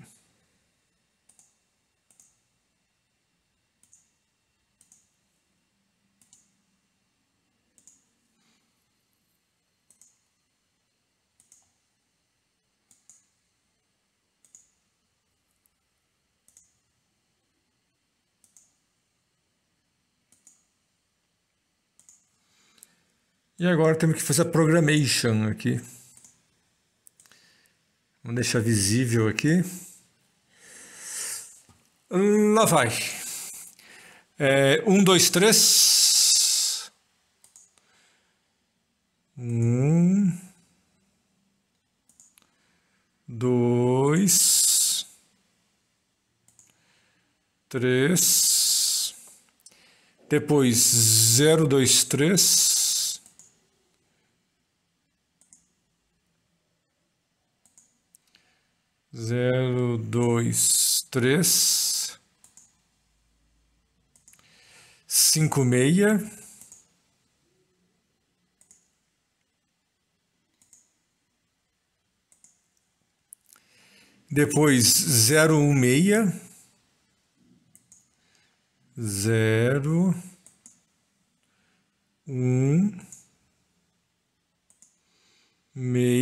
E agora temos que fazer a programation aqui. Vamos deixar visível aqui. Hum, lá vai. É, um, dois, três. Um. Dois. Três. Depois, zero, dois, três. zero dois três cinco meia depois zero um meia zero um meia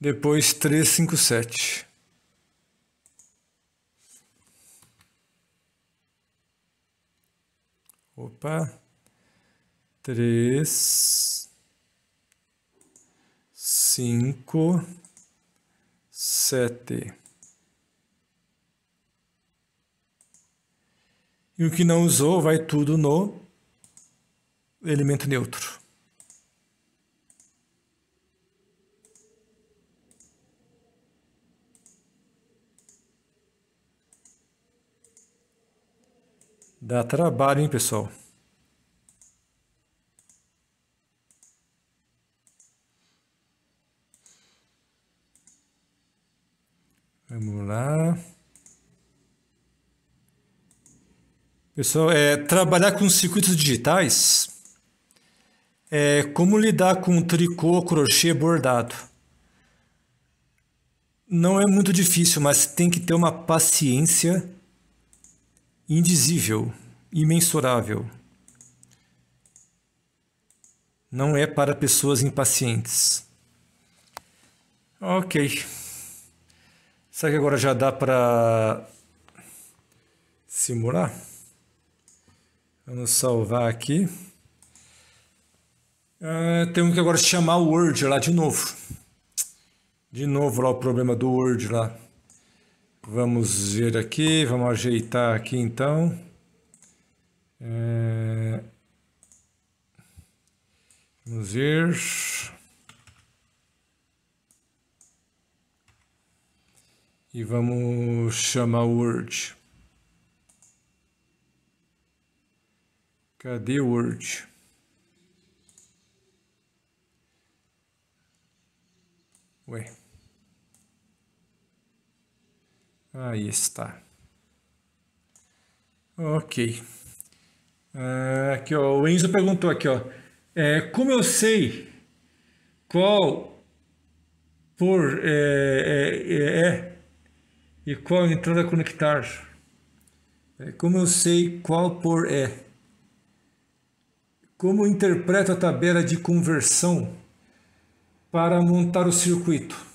Depois três cinco sete. Opa. três cinco sete. E o que não usou vai tudo no elemento neutro. Dá trabalho, hein, pessoal? Vamos lá. Pessoal, é, trabalhar com circuitos digitais é como lidar com tricô, crochê, bordado. Não é muito difícil, mas tem que ter uma paciência indizível, imensurável. Não é para pessoas impacientes. Ok. Será que agora já dá para simular? Vamos salvar aqui. Uh, temos que agora chamar o Word lá de novo. De novo lá o problema do Word lá. Vamos ver aqui, vamos ajeitar aqui então. É... Vamos ver. E vamos chamar o Word. Cadê o Word? Ué. Aí está. Ok. Ah, aqui, ó, o Enzo perguntou aqui, ó. É, como eu sei qual por é, é, é, é e qual entrada conectar? É, como eu sei qual por é? Como interpreto a tabela de conversão para montar o circuito?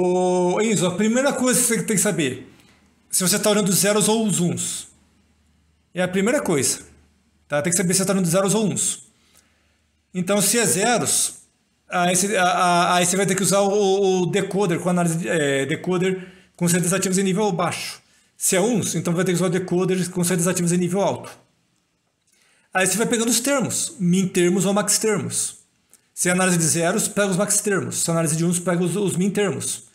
O Enzo, a primeira coisa que você tem que saber, se você está olhando zeros ou os uns. É a primeira coisa. Tá? Tem que saber se você está olhando zeros ou uns. Então, se é zeros, aí você, aí você vai ter que usar o, o decoder com análise de, é, decoder com certeza ativos em nível baixo. Se é uns, então vai ter que usar o decoder com certeza ativos em nível alto. Aí você vai pegando os termos, min termos ou max termos. Se é análise de zeros, pega os max termos. Se é análise de uns, pega os, os min termos.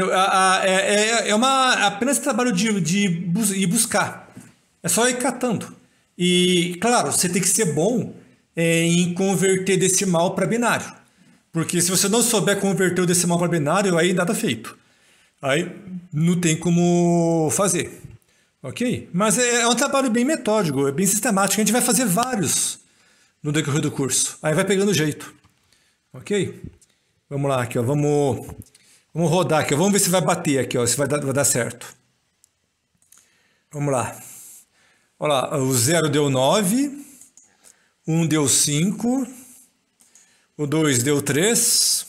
A, a, é, é, é uma, apenas trabalho de, de, de buscar. É só ir catando. E, claro, você tem que ser bom é, em converter decimal para binário. Porque se você não souber converter o decimal para binário, aí nada feito. Aí não tem como fazer. Ok? Mas é, é um trabalho bem metódico, é bem sistemático. A gente vai fazer vários no decorrer do curso. Aí vai pegando jeito. Ok? Vamos lá aqui, ó. Vamos Vamos rodar aqui, vamos ver se vai bater aqui, ó, se vai dar, vai dar certo. Vamos lá. Olha lá, o 0 deu 9, 1 um deu 5, o 2 deu 3,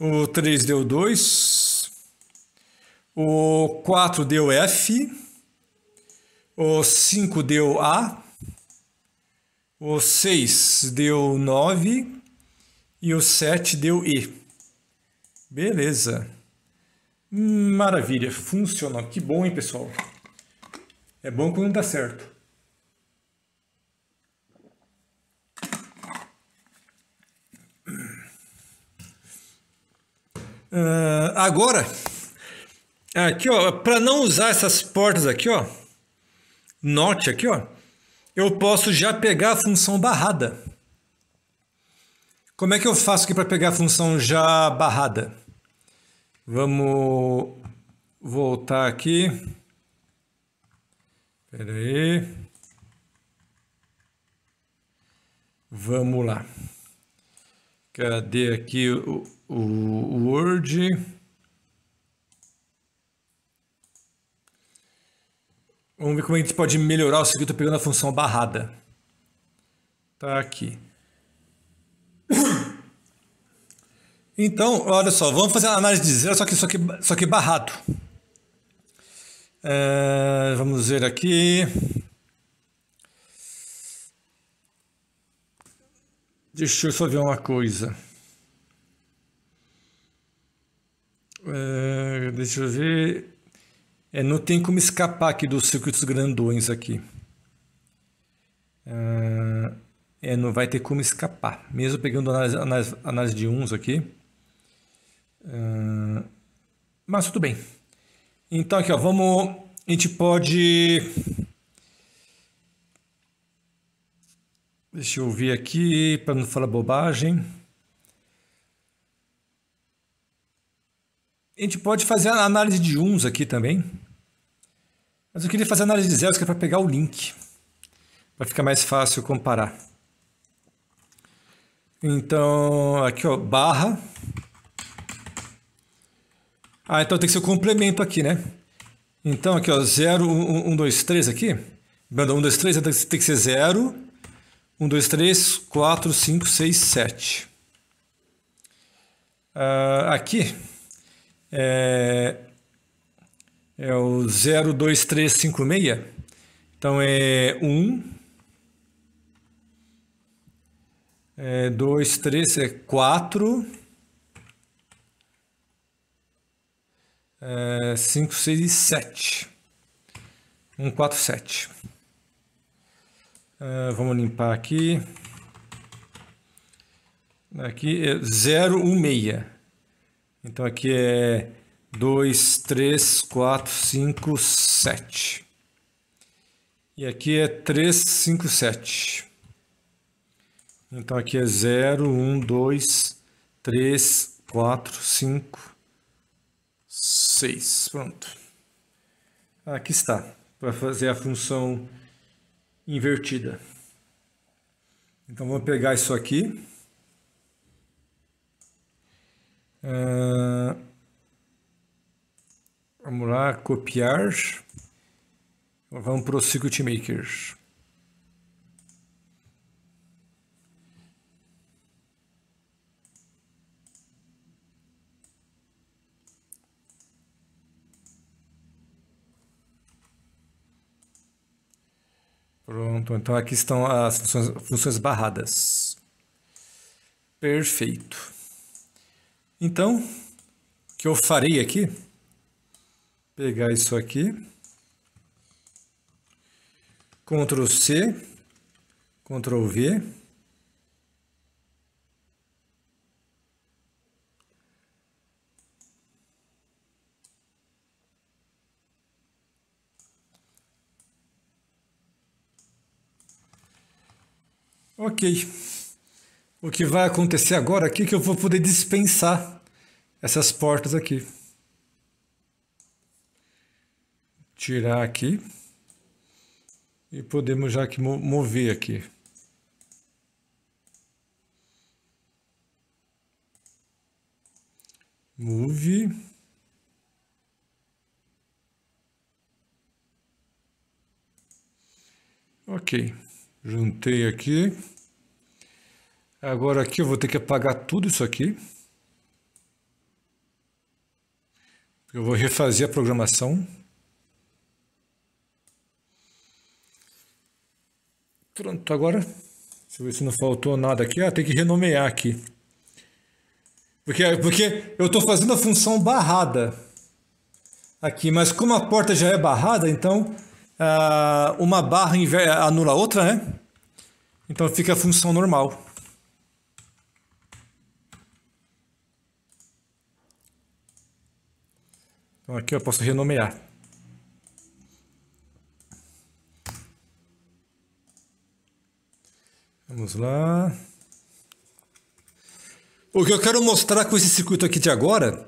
o 3 deu 2, o 4 deu F, o 5 deu A, o 6 deu 9 e o 7 deu E. Beleza. Maravilha, funcionou. Que bom, hein, pessoal? É bom quando dá certo. Uh, agora, aqui ó, para não usar essas portas aqui ó, note aqui ó, eu posso já pegar a função barrada. Como é que eu faço aqui para pegar a função já barrada? Vamos voltar aqui. Espera aí. Vamos lá. Cadê aqui o, o, o Word? Vamos ver como a gente pode melhorar o seguinte, pegando a função barrada. Tá aqui. Então, olha só, vamos fazer uma análise de zero, só que, só que, só que é barrado. É, vamos ver aqui. Deixa eu só ver uma coisa. É, deixa eu ver. É, não tem como escapar aqui dos circuitos grandões aqui. É é, não vai ter como escapar. Mesmo pegando análise, análise, análise de uns aqui. Hum, mas tudo bem. Então aqui, ó, vamos. A gente pode. Deixa eu ver aqui para não falar bobagem. A gente pode fazer a análise de uns aqui também. Mas eu queria fazer a análise de zeros, que é para pegar o link. Para ficar mais fácil comparar. Então, aqui ó, barra. Ah, então tem que ser o complemento aqui, né? Então aqui ó, 0, 1, 2, 3 aqui. Banda 1, 2, 3 tem que ser 0. 1, 2, 3, 4, 5, 6, 7. aqui é, é o 0, 2, 3, 5, 6. Então é 1. Um, É, dois, três, é quatro. É, cinco, seis e sete. Um, quatro, sete. É, vamos limpar aqui. Aqui é zero, um, meia. Então aqui é dois, três, quatro, cinco, sete. E aqui é três, cinco, sete. Então aqui é 0, 1, 2, 3, 4, 5, 6. Pronto. Aqui está, para fazer a função invertida. Então vamos pegar isso aqui. Uh, vamos lá, copiar. Vamos para o Circuit Maker. Pronto, então aqui estão as funções, funções barradas. Perfeito. Então, o que eu farei aqui? Pegar isso aqui. Ctrl C, Ctrl V Ok. O que vai acontecer agora aqui é que eu vou poder dispensar essas portas aqui. Tirar aqui. E podemos já que mover aqui. Move. Ok. Juntei aqui. Agora aqui eu vou ter que apagar tudo isso aqui. Eu vou refazer a programação. Pronto, agora. Deixa eu ver se não faltou nada aqui. Ah, tem que renomear aqui. Porque, porque eu estou fazendo a função barrada aqui, mas como a porta já é barrada, então uh, uma barra anula outra, né? Então fica a função normal. Então aqui eu posso renomear. Vamos lá. O que eu quero mostrar com esse circuito aqui de agora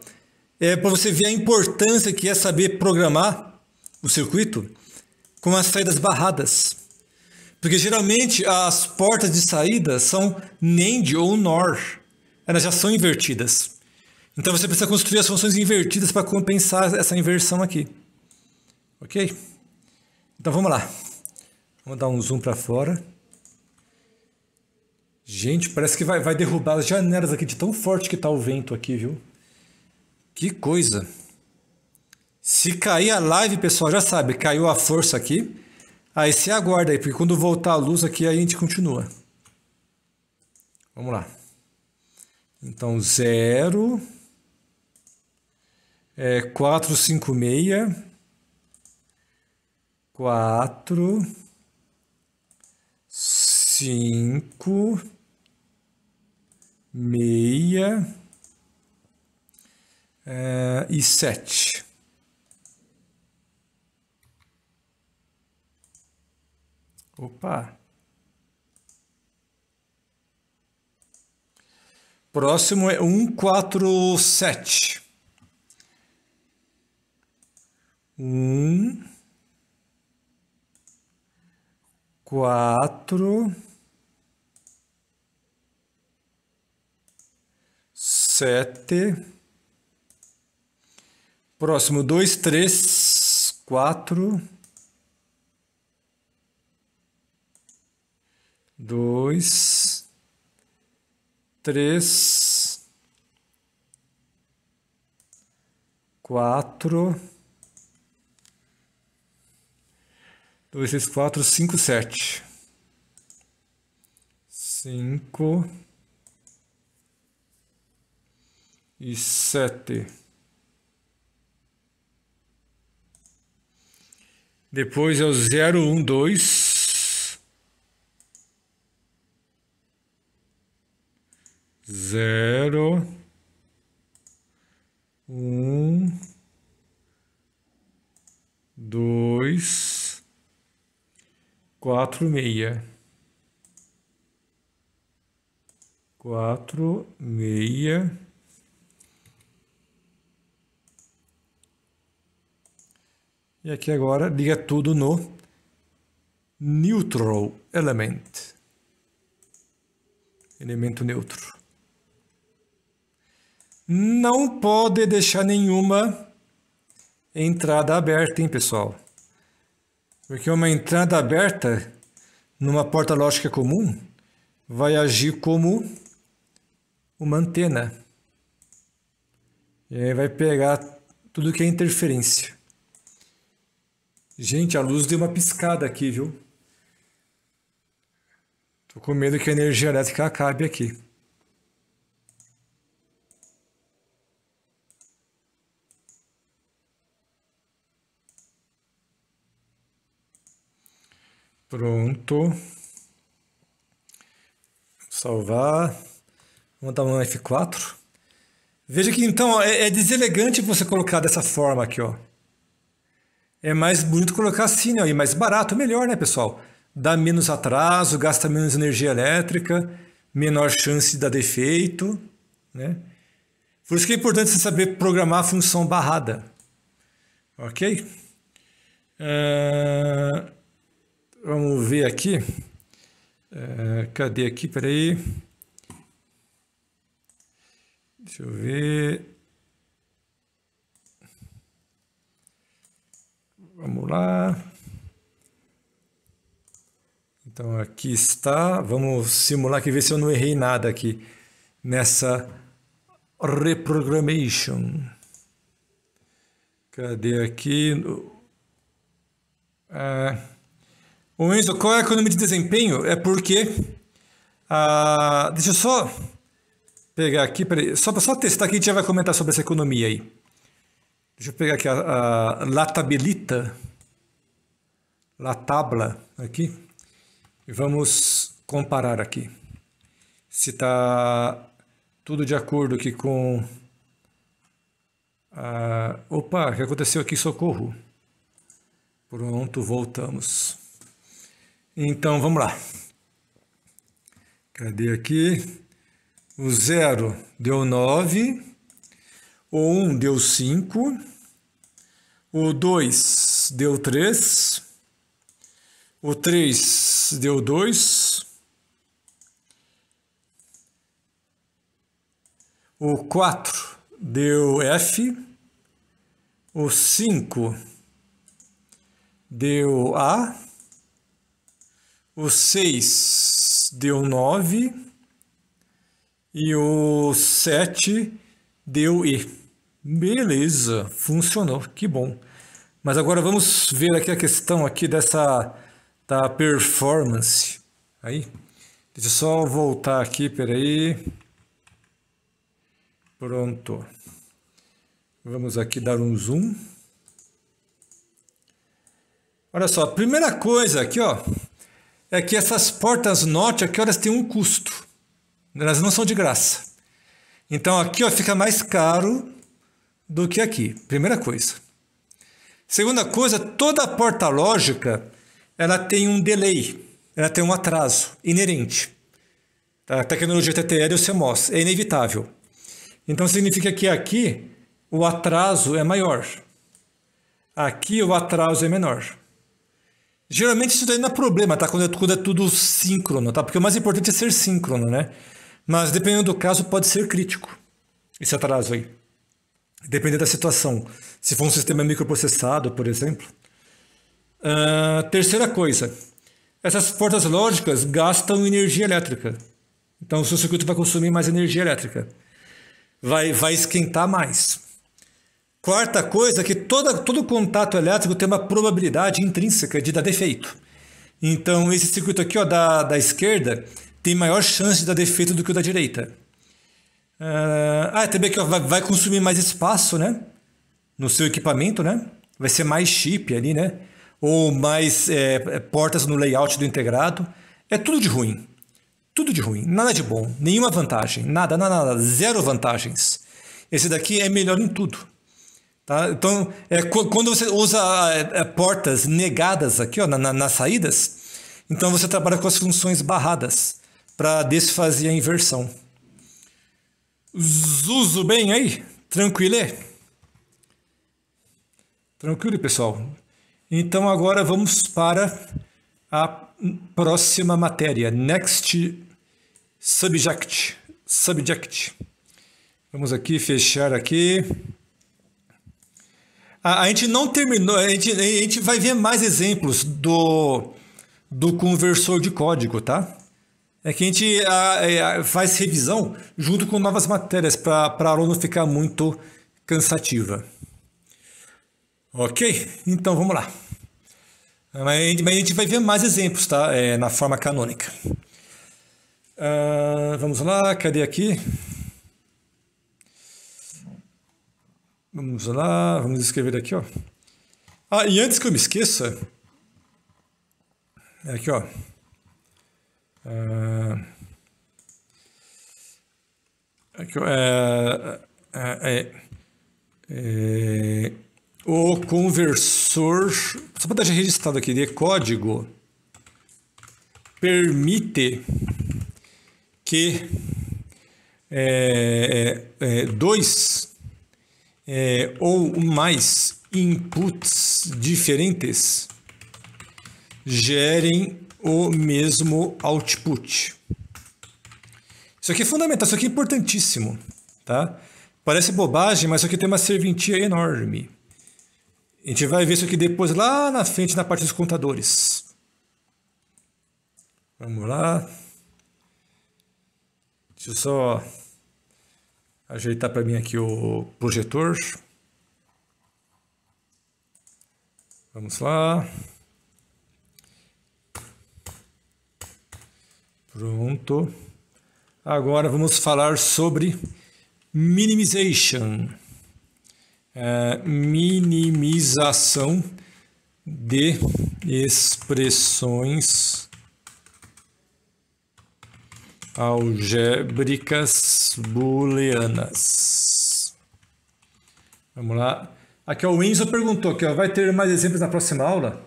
é para você ver a importância que é saber programar o circuito com as saídas barradas. Porque geralmente as portas de saída são NAND ou NOR. Elas já são invertidas. Então você precisa construir as funções invertidas para compensar essa inversão aqui. Ok? Então vamos lá. Vamos dar um zoom para fora. Gente, parece que vai, vai derrubar as janelas aqui de tão forte que está o vento aqui, viu? Que coisa! Se cair a live, pessoal, já sabe, caiu a força aqui. Aí se aguarda aí, porque quando voltar a luz aqui, aí a gente continua. Vamos lá. Então, 0, é, 4, 5, 6, 4, 5, 6 é, e 7. Opa! Próximo é 147. 1 4 7 Próximo dois três quatro dois, três, quatro, dois, três, quatro, cinco, sete, cinco e sete. Depois é o zero um dois zero, um, dois, quatro, meia, quatro, meia, e aqui agora liga tudo no neutral element, elemento neutro. Não pode deixar nenhuma entrada aberta, hein, pessoal? Porque uma entrada aberta numa porta lógica comum vai agir como uma antena. E aí vai pegar tudo que é interferência. Gente, a luz deu uma piscada aqui, viu? Tô com medo que a energia elétrica acabe aqui. Pronto. Salvar. Vamos dar um F4. Veja que então ó, é, é, deselegante você colocar dessa forma aqui, ó. É mais bonito colocar assim, né? E mais barato, melhor, né, pessoal? Dá menos atraso, gasta menos energia elétrica, menor chance de dar defeito, né? Por isso que é importante você saber programar a função barrada. Ok? Uh... Vamos ver aqui. É, cadê aqui? Peraí. Deixa eu ver. Vamos lá. Então aqui está. Vamos simular aqui, ver se eu não errei nada aqui nessa reprogramation. Cadê aqui? Ah. O Enzo, qual é a economia de desempenho? É porque. Ah, deixa eu só pegar aqui, peraí, só para só testar que a gente já vai comentar sobre essa economia aí. Deixa eu pegar aqui a, a Latabilita, Latabla aqui, e vamos comparar aqui. Se está tudo de acordo aqui com... Ah, opa, o que aconteceu aqui? Socorro. Pronto, voltamos. Então, vamos lá. Cadê aqui? O 0 deu 9, o 1 um deu 5, o 2 deu 3, o 3 deu 2, o 4 deu F, o 5 deu A, o 6 deu 9 e o 7 deu E. Beleza, funcionou, que bom. Mas agora vamos ver aqui a questão aqui dessa da performance. Aí, deixa eu só voltar aqui, peraí. Pronto. Vamos aqui dar um zoom. Olha só, primeira coisa aqui, ó é que essas portas norte aqui elas têm um custo. Elas não são de graça. Então aqui ó, fica mais caro do que aqui. Primeira coisa. Segunda coisa, toda porta lógica ela tem um delay, ela tem um atraso inerente. Tá? A tecnologia TTL ou CMOS é inevitável. Então significa que aqui o atraso é maior. Aqui o atraso é menor. Geralmente isso daí não é problema, tá? Quando é, quando é tudo síncrono, tá? Porque o mais importante é ser síncrono, né? Mas dependendo do caso, pode ser crítico esse atraso aí. Dependendo da situação. Se for um sistema microprocessado, por exemplo. Uh, terceira coisa. Essas portas lógicas gastam energia elétrica. Então, o seu circuito vai consumir mais energia elétrica. Vai, vai esquentar mais. Quarta coisa que toda, todo contato elétrico tem uma probabilidade intrínseca de dar defeito. Então, esse circuito aqui ó, da, da esquerda tem maior chance de dar defeito do que o da direita. ah, ah também que vai, vai consumir mais espaço, né? No seu equipamento, né? Vai ser mais chip ali, né? Ou mais é, portas no layout do integrado. É tudo de ruim. Tudo de ruim. Nada de bom. Nenhuma vantagem. Nada, nada, nada. Zero vantagens. Esse daqui é melhor em tudo. Tá? Então, é, quando você usa é, é, portas negadas aqui ó, na, na, nas saídas, então você trabalha com as funções barradas para desfazer a inversão. Zuzu bem aí? Tranquilê? É? Tranquilo, pessoal? Então agora vamos para a próxima matéria. Next subject. Subject. Vamos aqui fechar aqui. A, a gente não terminou, a gente, a gente vai ver mais exemplos do, do conversor de código, tá? É que a gente a, é, a, faz revisão junto com novas matérias para a aula não ficar muito cansativa. Ok? Então vamos lá. Mas, mas a gente vai ver mais exemplos, tá? É, na forma canônica. Uh, vamos lá, cadê aqui? Vamos lá, vamos escrever aqui, ó. Ah, e antes que eu me esqueça, é aqui, ó. É, aqui, ó. É, é, é, é, o conversor, só para deixar registrado aqui, de código permite que é, é, é dois é, ou mais inputs diferentes gerem o mesmo output. Isso aqui é fundamental, isso aqui é importantíssimo, tá? Parece bobagem, mas isso aqui tem uma serventia enorme. A gente vai ver isso aqui depois lá na frente na parte dos contadores. Vamos lá. Deixa eu só ajeitar para mim aqui o projetor. Vamos lá. Pronto. Agora vamos falar sobre minimization. É, minimização de expressões algébricas booleanas. Vamos lá. Aqui o Winson perguntou que vai ter mais exemplos na próxima aula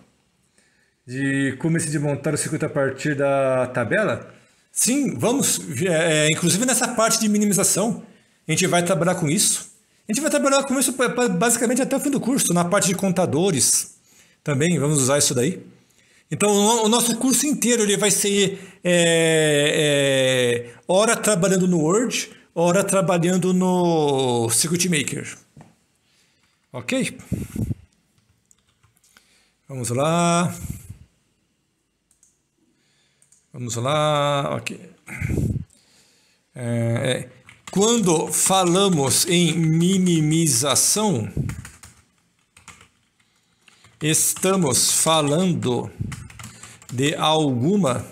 de como se de montar o circuito a partir da tabela? Sim, vamos. É, é, inclusive nessa parte de minimização, a gente vai trabalhar com isso. A gente vai trabalhar com isso basicamente até o fim do curso, na parte de contadores. Também vamos usar isso daí. Então, o nosso curso inteiro ele vai ser é, é, hora trabalhando no Word, hora trabalhando no Circuit Maker. Ok? Vamos lá. Vamos lá. Ok. É, é. quando falamos em minimização, estamos falando de alguma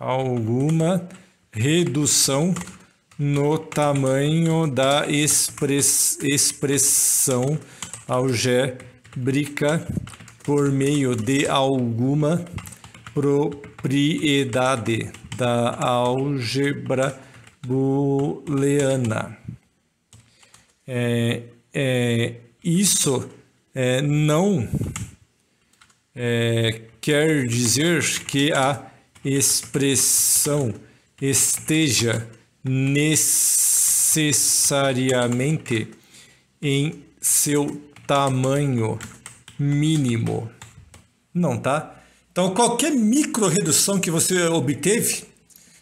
alguma redução no tamanho da express, expressão algébrica por meio de alguma propriedade da álgebra booleana. É, é, isso é, não é, quer dizer que a expressão esteja necessariamente em seu tamanho mínimo. Não, tá? Então, qualquer micro redução que você obteve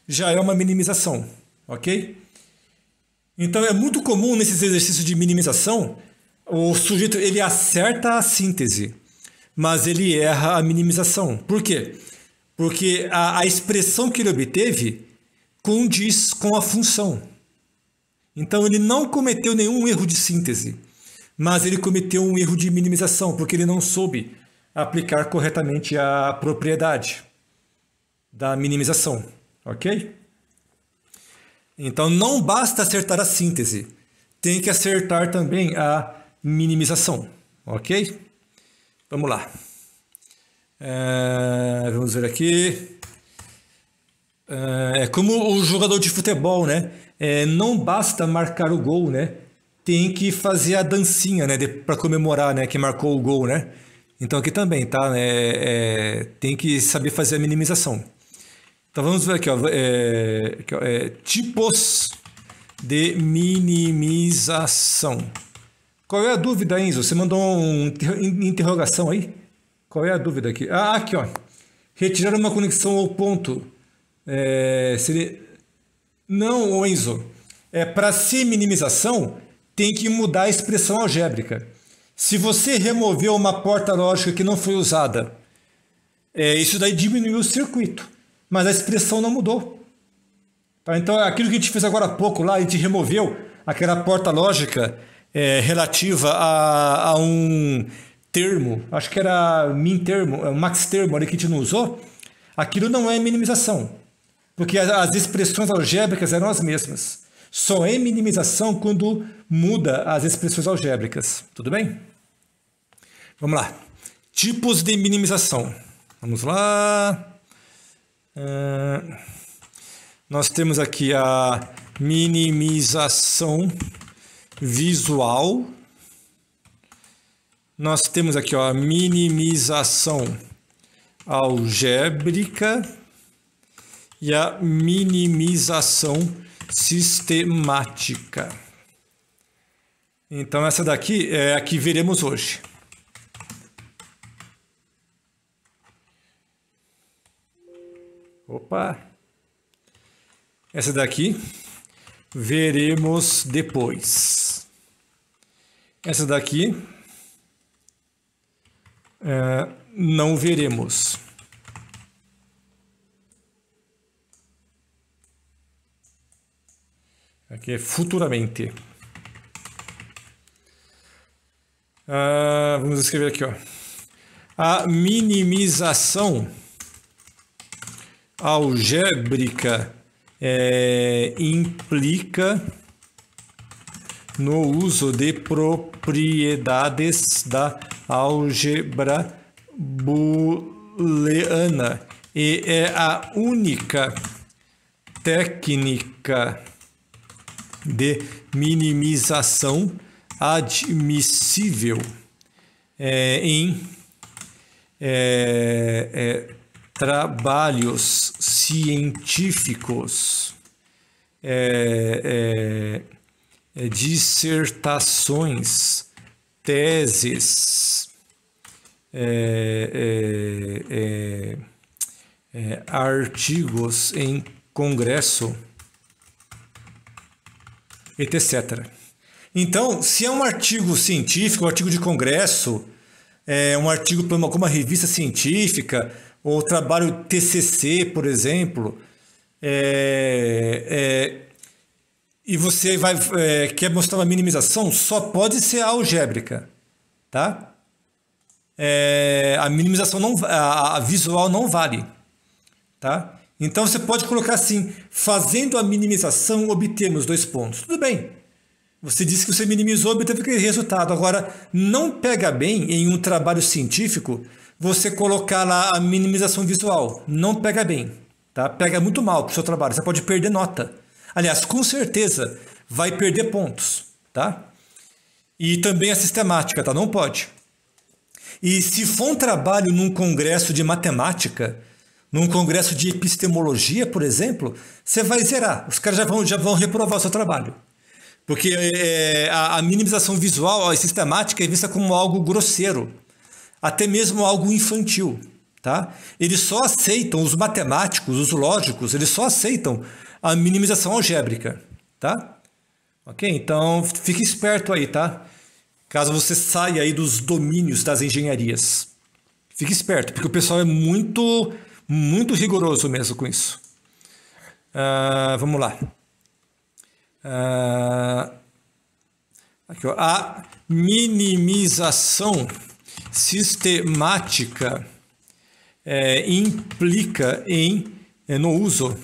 já é uma minimização, ok? Então, é muito comum nesses exercícios de minimização o sujeito ele acerta a síntese mas ele erra a minimização. Por quê? Porque a, a expressão que ele obteve condiz com a função. Então ele não cometeu nenhum erro de síntese, mas ele cometeu um erro de minimização, porque ele não soube aplicar corretamente a propriedade da minimização, ok? Então não basta acertar a síntese, tem que acertar também a minimização, ok? Vamos lá. É, vamos ver aqui. É, é como o jogador de futebol, né? É, não basta marcar o gol, né? Tem que fazer a dancinha, né? Para comemorar, né? Que marcou o gol, né? Então aqui também, tá? É, é, tem que saber fazer a minimização. Então vamos ver aqui, ó. É, aqui, ó é, tipos de minimização. Qual é a dúvida, Enzo? Você mandou uma interrogação aí? Qual é a dúvida aqui? Ah, aqui, ó. Retirar uma conexão ao ponto. É, seria... Não, Enzo. É, Para ser minimização, tem que mudar a expressão algébrica. Se você removeu uma porta lógica que não foi usada, é, isso daí diminuiu o circuito, mas a expressão não mudou. Tá? Então, aquilo que a gente fez agora há pouco lá, a gente removeu aquela porta lógica é, relativa a, a, um termo, acho que era min termo, é max termo ali que a gente não usou, aquilo não é minimização, porque as, expressões algébricas eram as mesmas. Só é minimização quando muda as expressões algébricas, tudo bem? Vamos lá. Tipos de minimização. Vamos lá. Uh, nós temos aqui a minimização visual. Nós temos aqui ó, a minimização algébrica e a minimização sistemática. Então essa daqui é a que veremos hoje. Opa! Essa daqui veremos depois. Essa daqui é, não veremos. Aqui é futuramente. Ah, vamos escrever aqui, ó. A minimização algébrica é, implica no uso de propriedades da álgebra booleana e é a única técnica de minimização admissível é, em é, é trabalhos científicos, é, é, é, dissertações, teses, é, é, é artigos em congresso, etc. Então, se é um artigo científico, um artigo de congresso, um artigo para alguma uma revista científica, ou trabalho TCC, por exemplo, é, é, e você vai é, quer mostrar uma minimização, só pode ser algébrica, tá? É, a minimização não, a, a visual não vale, tá? Então você pode colocar assim, fazendo a minimização obtemos dois pontos. Tudo bem. Você disse que você minimizou, obteve aquele resultado. Agora, não pega bem em um trabalho científico você colocar lá a minimização visual. Não pega bem, tá? Pega muito mal para o seu trabalho. Você pode perder nota. Aliás, com certeza vai perder pontos, tá? E também a sistemática, tá? Não pode. E se for um trabalho num congresso de matemática, num congresso de epistemologia, por exemplo, você vai zerar. Os caras já vão, já vão reprovar o seu trabalho. Porque é, a, a minimização visual, a sistemática, é vista como algo grosseiro até mesmo algo infantil. Tá? Eles só aceitam, os matemáticos, os lógicos, eles só aceitam a minimização algébrica. Tá? Ok? Então, fique esperto aí, tá? Caso você saia aí dos domínios das engenharias. Fique esperto, porque o pessoal é muito, muito rigoroso mesmo com isso. Uh, vamos lá. Uh, aqui, ó. A minimização sistemática é, implica em é, no uso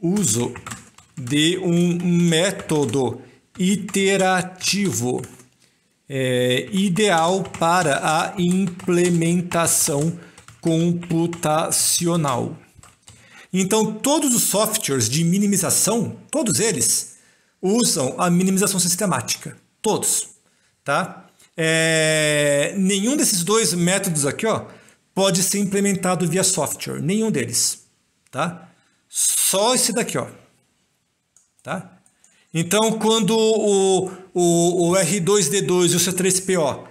uso de um método iterativo é, ideal para a implementação computacional. Então, todos os softwares de minimização, todos eles, usam a minimização sistemática. Todos. Tá? É, nenhum desses dois métodos aqui ó, pode ser implementado via software, nenhum deles, tá? Só esse daqui, ó, tá? Então, quando o, o, o R2D2 e o C3PO,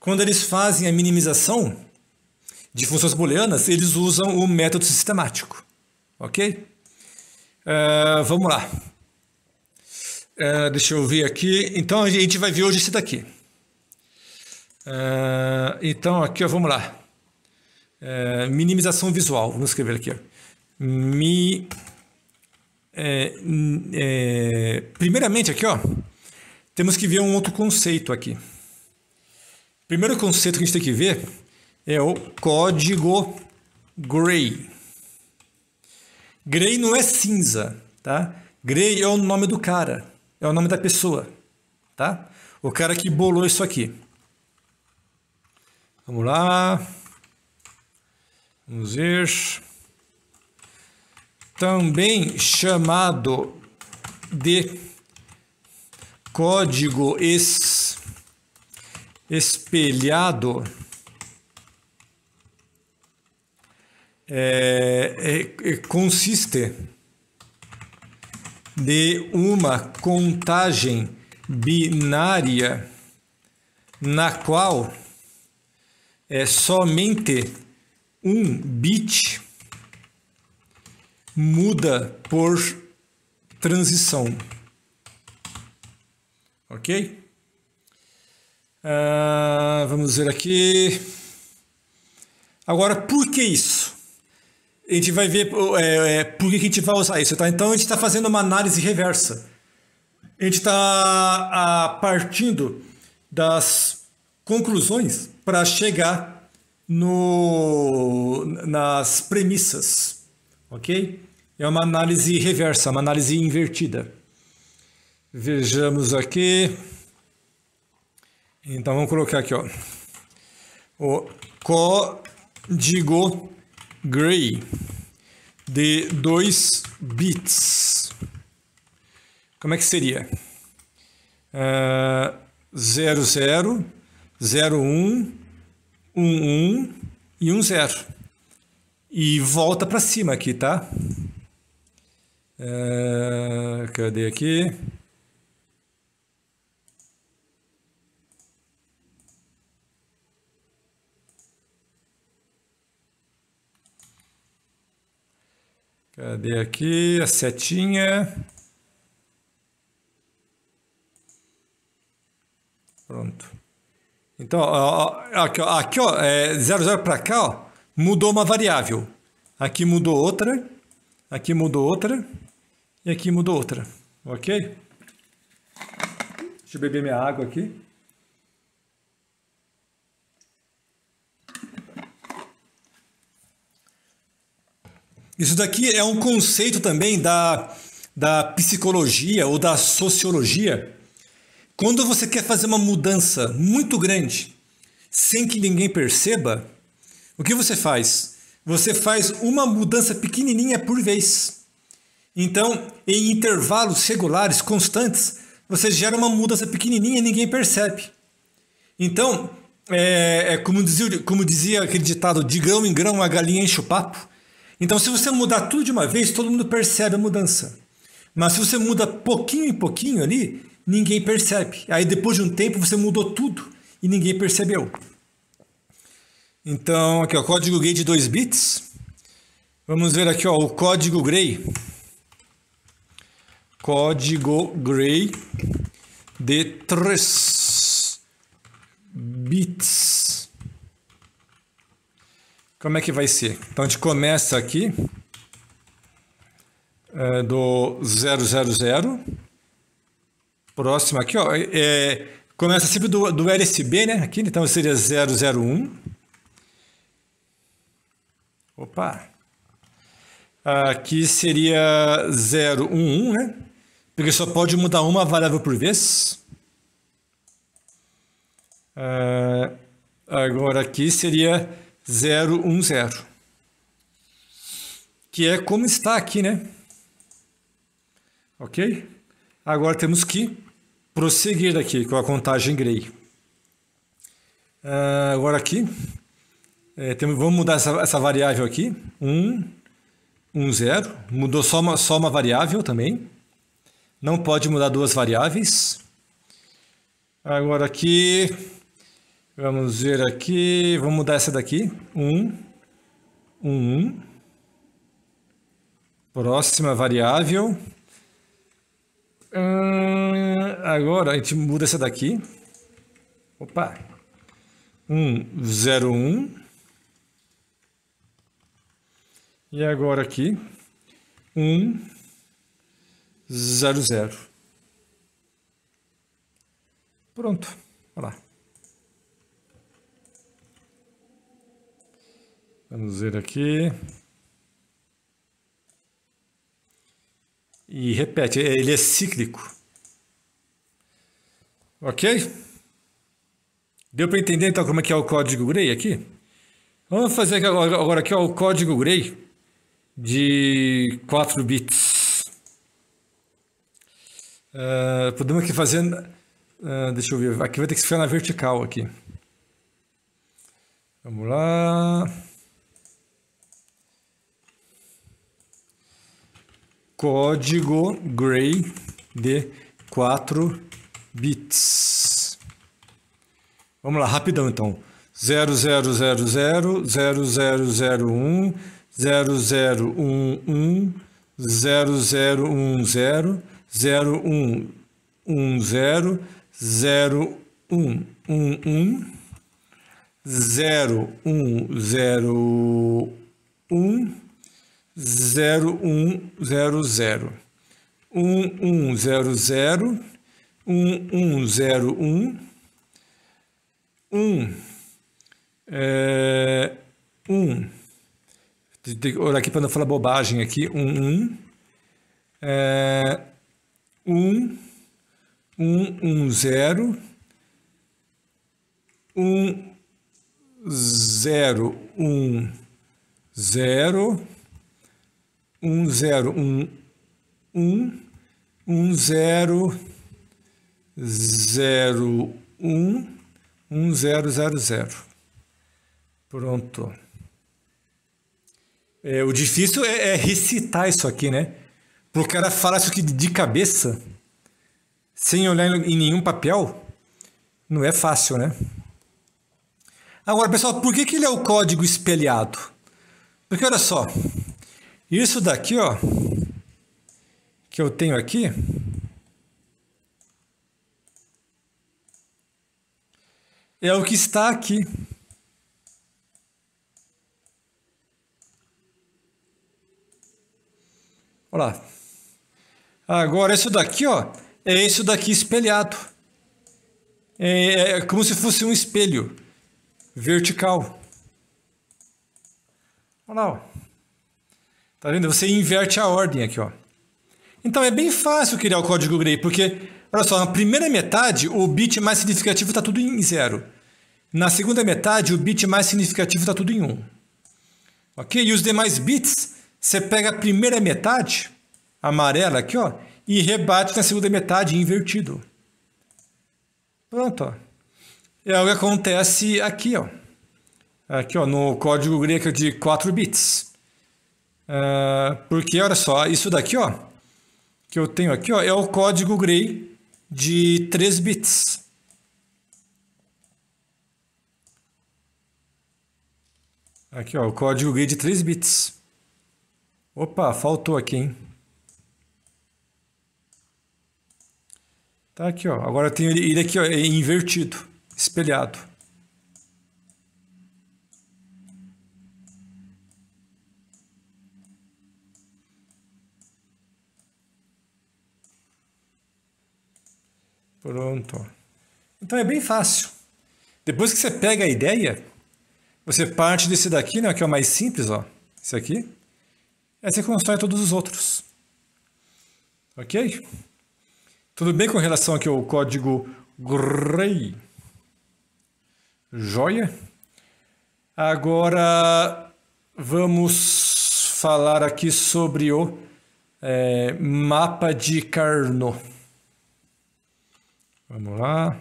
quando eles fazem a minimização de funções booleanas, eles usam o método sistemático, ok? Uh, vamos lá. Uh, deixa eu ver aqui. Então, a gente vai ver hoje esse daqui. Ah, então, aqui, ó, vamos lá. É, minimização visual. Vamos escrever aqui. Ó. Mi, é, é, primeiramente, aqui, ó, temos que ver um outro conceito aqui. Primeiro conceito que a gente tem que ver é o código gray. Gray não é cinza, tá? Gray é o nome do cara, é o nome da pessoa, tá? O cara que bolou isso aqui. Vamos lá. Vamos ver. Também chamado de código es, espelhado é, é, é consiste de uma contagem binária na qual é somente um bit muda por transição. Ok? Ah, vamos ver aqui. Agora, por que isso? A gente vai ver oh, é, é, por que a gente vai usar isso. Tá? Então, a gente está fazendo uma análise reversa. A gente está ah, partindo das conclusões para chegar no, nas premissas, ok? É uma análise reversa, uma análise invertida. Vejamos aqui. Então vamos colocar aqui, ó. O código Gray de 2 bits. Como é que seria? Uh, ah, 00 01, 11 e 10. E volta para cima aqui, tá? É, cadê aqui? Cadê aqui a setinha? Pronto. Então, ó, aqui, ó, aqui, ó é, 0, 0 para cá, ó, mudou uma variável. Aqui mudou outra, aqui mudou outra e aqui mudou outra, ok? Deixa eu beber minha água aqui. Isso daqui é um conceito também da, da psicologia ou da sociologia, quando você quer fazer uma mudança muito grande sem que ninguém perceba, o que você faz? Você faz uma mudança pequenininha por vez. Então, em intervalos regulares, constantes, você gera uma mudança pequenininha e ninguém percebe. Então, é, é como, dizia, como dizia aquele ditado, de grão em grão a galinha enche o papo. Então, se você mudar tudo de uma vez, todo mundo percebe a mudança. Mas se você muda pouquinho em pouquinho ali, ninguém percebe. Aí depois de um tempo você mudou tudo e ninguém percebeu. Então, aqui ó, código gray de 2 bits. Vamos ver aqui ó, o código gray. Código gray de 3 bits. Como é que vai ser? Então a gente começa aqui é, do 000 Próximo aqui, ó, é, começa sempre do, do LSB, né? Aqui, então seria 001. Opa! Aqui seria 011, né? Porque só pode mudar uma variável por vez. Uh, agora aqui seria 010. Que é como está aqui, né? Ok? Agora temos que prosseguir aqui com a contagem Grey. Uh, agora aqui, é, temos, vamos mudar essa, essa variável aqui. 1, 1, 0. Mudou só uma, só uma variável também. Não pode mudar duas variáveis. Agora aqui, vamos ver aqui, vamos mudar essa daqui. 1, 1, 1. Próxima variável. Hum, agora a gente muda essa daqui. Opa! um zero um. E agora aqui. 100. Um, Pronto. Olha lá. Vamos ver aqui. E repete, é, ele é cíclico. Ok? Deu para entender então como é que é o código Gray aqui? Vamos fazer agora, agora aqui ó, o código Gray de 4 bits. Uh, podemos aqui fazer, uh, deixa eu ver, aqui vai ter que ficar na vertical aqui. Vamos lá. código gray de 4 bits. Vamos lá, rapidão então. 0000, 0001, 0011, 0010, 0110, 0111, 0101, um 1100, 1101, 1, é, 1, tem que olhar aqui para não falar bobagem aqui, 1, 1, é, 1, 1, 0, 1, 0, 1, 0, um zero um um um zero zero um um zero zero zero pronto é, o difícil é, é, recitar isso aqui né pro cara falar isso aqui de cabeça sem olhar em nenhum papel não é fácil né agora pessoal por que que ele é o código espelhado porque olha só isso daqui, ó, que eu tenho aqui, é o que está aqui. Olha lá. Agora, isso daqui, ó, é isso daqui espelhado. É, é, é como se fosse um espelho vertical. Olha lá, ó. Tá vendo? Você inverte a ordem aqui, ó. Então é bem fácil criar o código grey, porque, olha só, na primeira metade o bit mais significativo está tudo em zero. Na segunda metade o bit mais significativo está tudo em 1. Um. Ok? E os demais bits, você pega a primeira metade, amarela aqui, ó, e rebate na segunda metade invertido. Pronto, ó. É o que acontece aqui, ó. Aqui, ó, no código grego de 4 bits. Uh, porque olha só, isso daqui, ó, que eu tenho aqui, ó, é o código Gray de 3 bits. Aqui, ó, o código Gray de 3 bits. Opa, faltou aqui, hein? Tá aqui, ó. Agora eu tenho ele aqui, ó, é invertido, espelhado. Pronto. Então é bem fácil. Depois que você pega a ideia, você parte desse daqui, né, que é o mais simples, ó, esse aqui, aí você constrói todos os outros. Ok? Tudo bem com relação aqui ao código GREY? Joia? Agora vamos falar aqui sobre o é, mapa de Carnot. Vamos lá.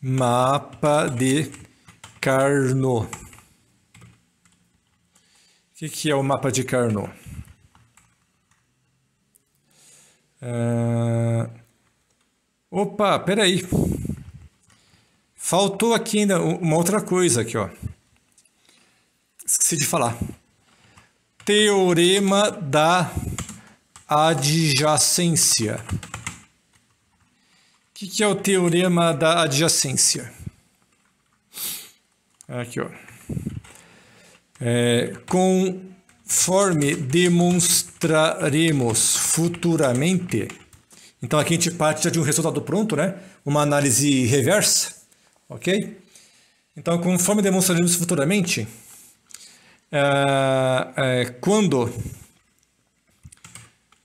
Mapa de Carnot. O que, que é o mapa de Carnot? Uh... Opa, peraí. Faltou aqui ainda uma outra coisa aqui, ó. Esqueci de falar. Teorema da adjacência. O que, que, é o teorema da adjacência? É aqui, ó. É, conforme demonstraremos futuramente. Então, aqui a gente parte já de um resultado pronto, né? Uma análise reversa, ok? Então, conforme demonstraremos futuramente, é, é, quando,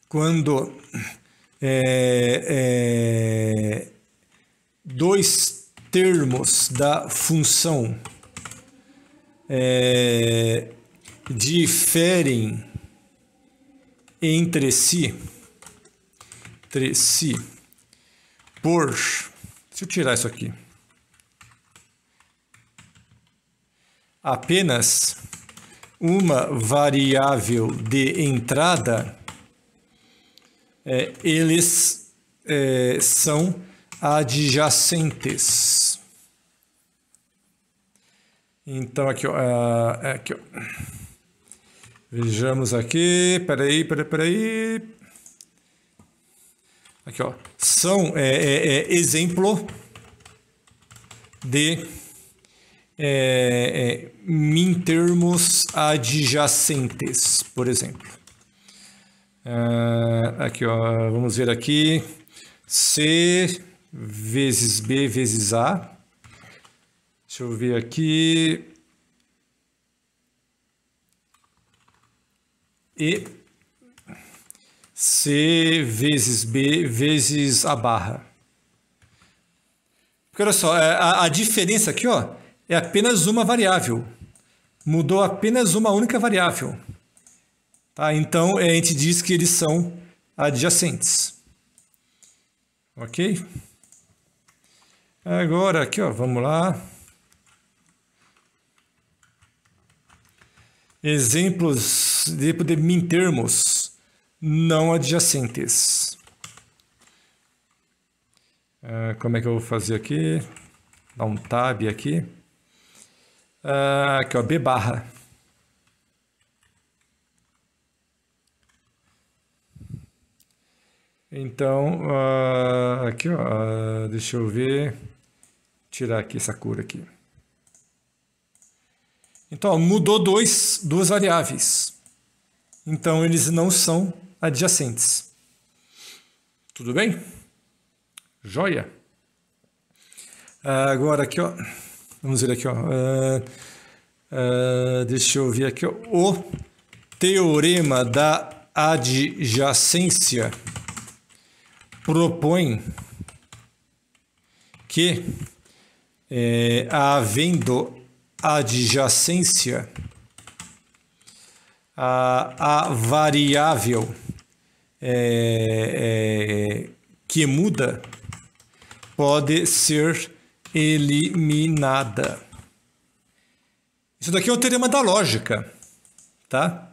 quando é, é, dois termos da função é, diferem entre si, entre si, por, se eu tirar isso aqui, apenas uma variável de entrada é, eles é, são adjacentes. Então, aqui, ó, é, é, aqui ó. vejamos aqui, peraí, peraí, peraí. Aqui, ó, são é, é, é exemplo de é, é, mintermos adjacentes, por exemplo. Uh, aqui, ó, vamos ver aqui. C vezes B vezes A. Deixa eu ver aqui. E C vezes B vezes a barra. Porque olha só, é, a, a diferença aqui ó, é apenas uma variável. Mudou apenas uma única variável. Tá? Então, a gente diz que eles são adjacentes. Ok? Agora, aqui, ó, vamos lá. Exemplos de, de termos não adjacentes. Uh, como é que eu vou fazer aqui? Dá um tab aqui. Uh, aqui, ó, B barra. Então, uh, aqui, ó, uh, deixa eu ver, tirar aqui essa cor aqui. Então, ó, mudou dois, duas variáveis. Então, eles não são adjacentes. Tudo bem? Joia! Ah, agora aqui, ó, vamos ver aqui, ó, uh, deixa eu ver aqui, ó, o teorema da adjacência propõe que é, havendo adjacência a, a variável é, é, que muda pode ser eliminada. Isso daqui é o teorema da lógica, tá?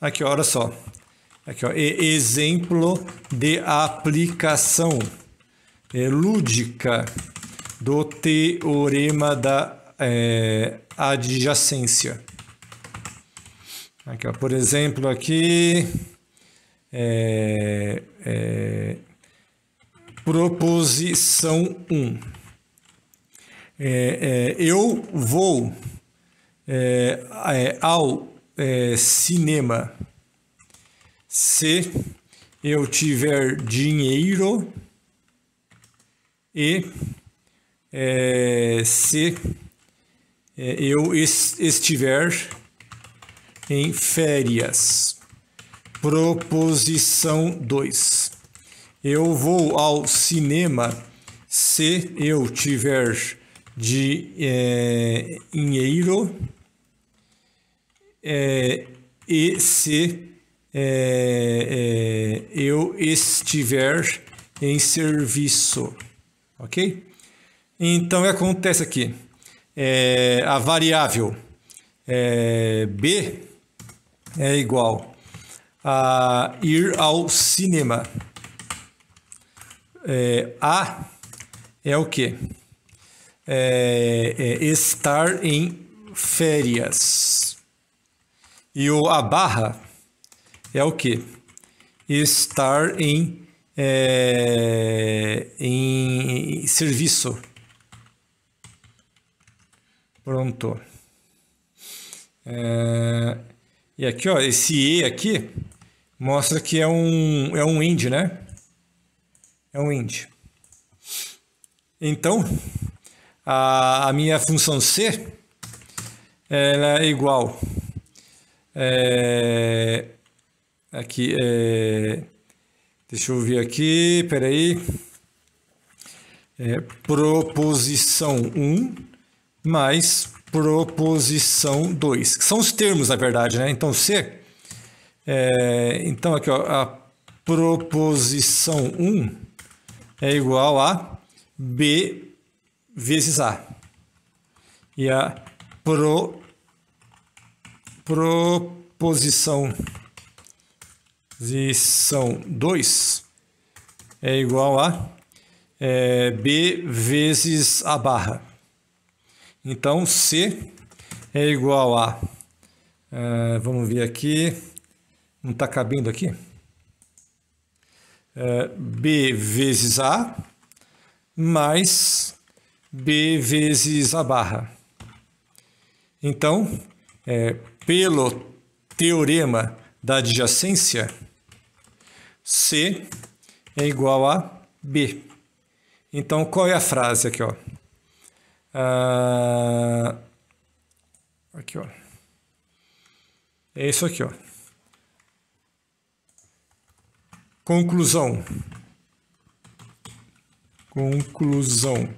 Aqui, olha só. Aqui, ó, exemplo de aplicação é, lúdica do teorema da é, adjacência. Aqui, ó, por exemplo, aqui é, é, proposição 1. É, é, eu vou é, é, ao cinema se eu tiver dinheiro e é, se é, eu estiver em férias. Proposição 2. Eu vou ao cinema se eu tiver de é, dinheiro é, e se é, é, eu estiver em serviço, ok? Então, o que acontece aqui? É, a variável é, B é igual a ir ao cinema. É, a é o que? É, estar em férias. E o a barra é o que? Estar em, é, em, serviço. Pronto. É, e aqui, ó, esse E aqui mostra que é um, é um end, né? É um end. Então, a, a minha função C ela é igual é, Aqui, é... deixa eu ver aqui, peraí. É, proposição 1 mais proposição 2, que são os termos, na verdade, né? Então, C, é, então aqui, ó, a proposição 1 é igual a B vezes A. E a pro, proposição 2 transição 2 é igual a é, B vezes a barra. Então, C é igual a, é, vamos ver aqui, não está cabendo aqui, é, B vezes A mais B vezes a barra. Então, é, pelo teorema da adjacência, C é igual a B. Então, qual é a frase aqui, ó? Ah, aqui, ó. É isso aqui, ó. Conclusão. Conclusão.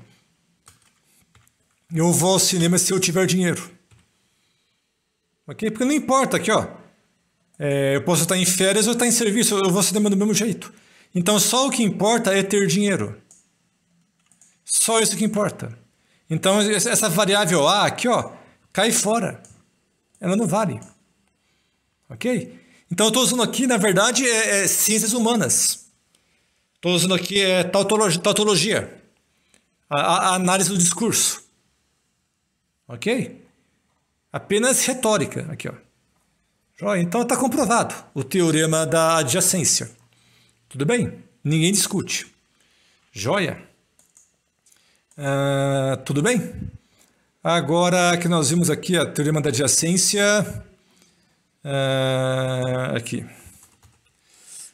Eu vou ao cinema se eu tiver dinheiro. Ok? Porque não importa aqui, ó. É, eu posso estar em férias ou estar em serviço, eu vou ser demandado do mesmo jeito. Então só o que importa é ter dinheiro. Só isso que importa. Então essa variável A aqui, ó, cai fora. Ela não vale. Ok? Então eu estou usando aqui, na verdade, é, é ciências humanas. Estou usando aqui é tautologia, tautologia a, a análise do discurso. Ok? Apenas retórica aqui, ó. Então está comprovado o teorema da adjacência. Tudo bem? Ninguém discute. Joia? Ah, tudo bem? Agora que nós vimos aqui o teorema da adjacência. Ah, aqui.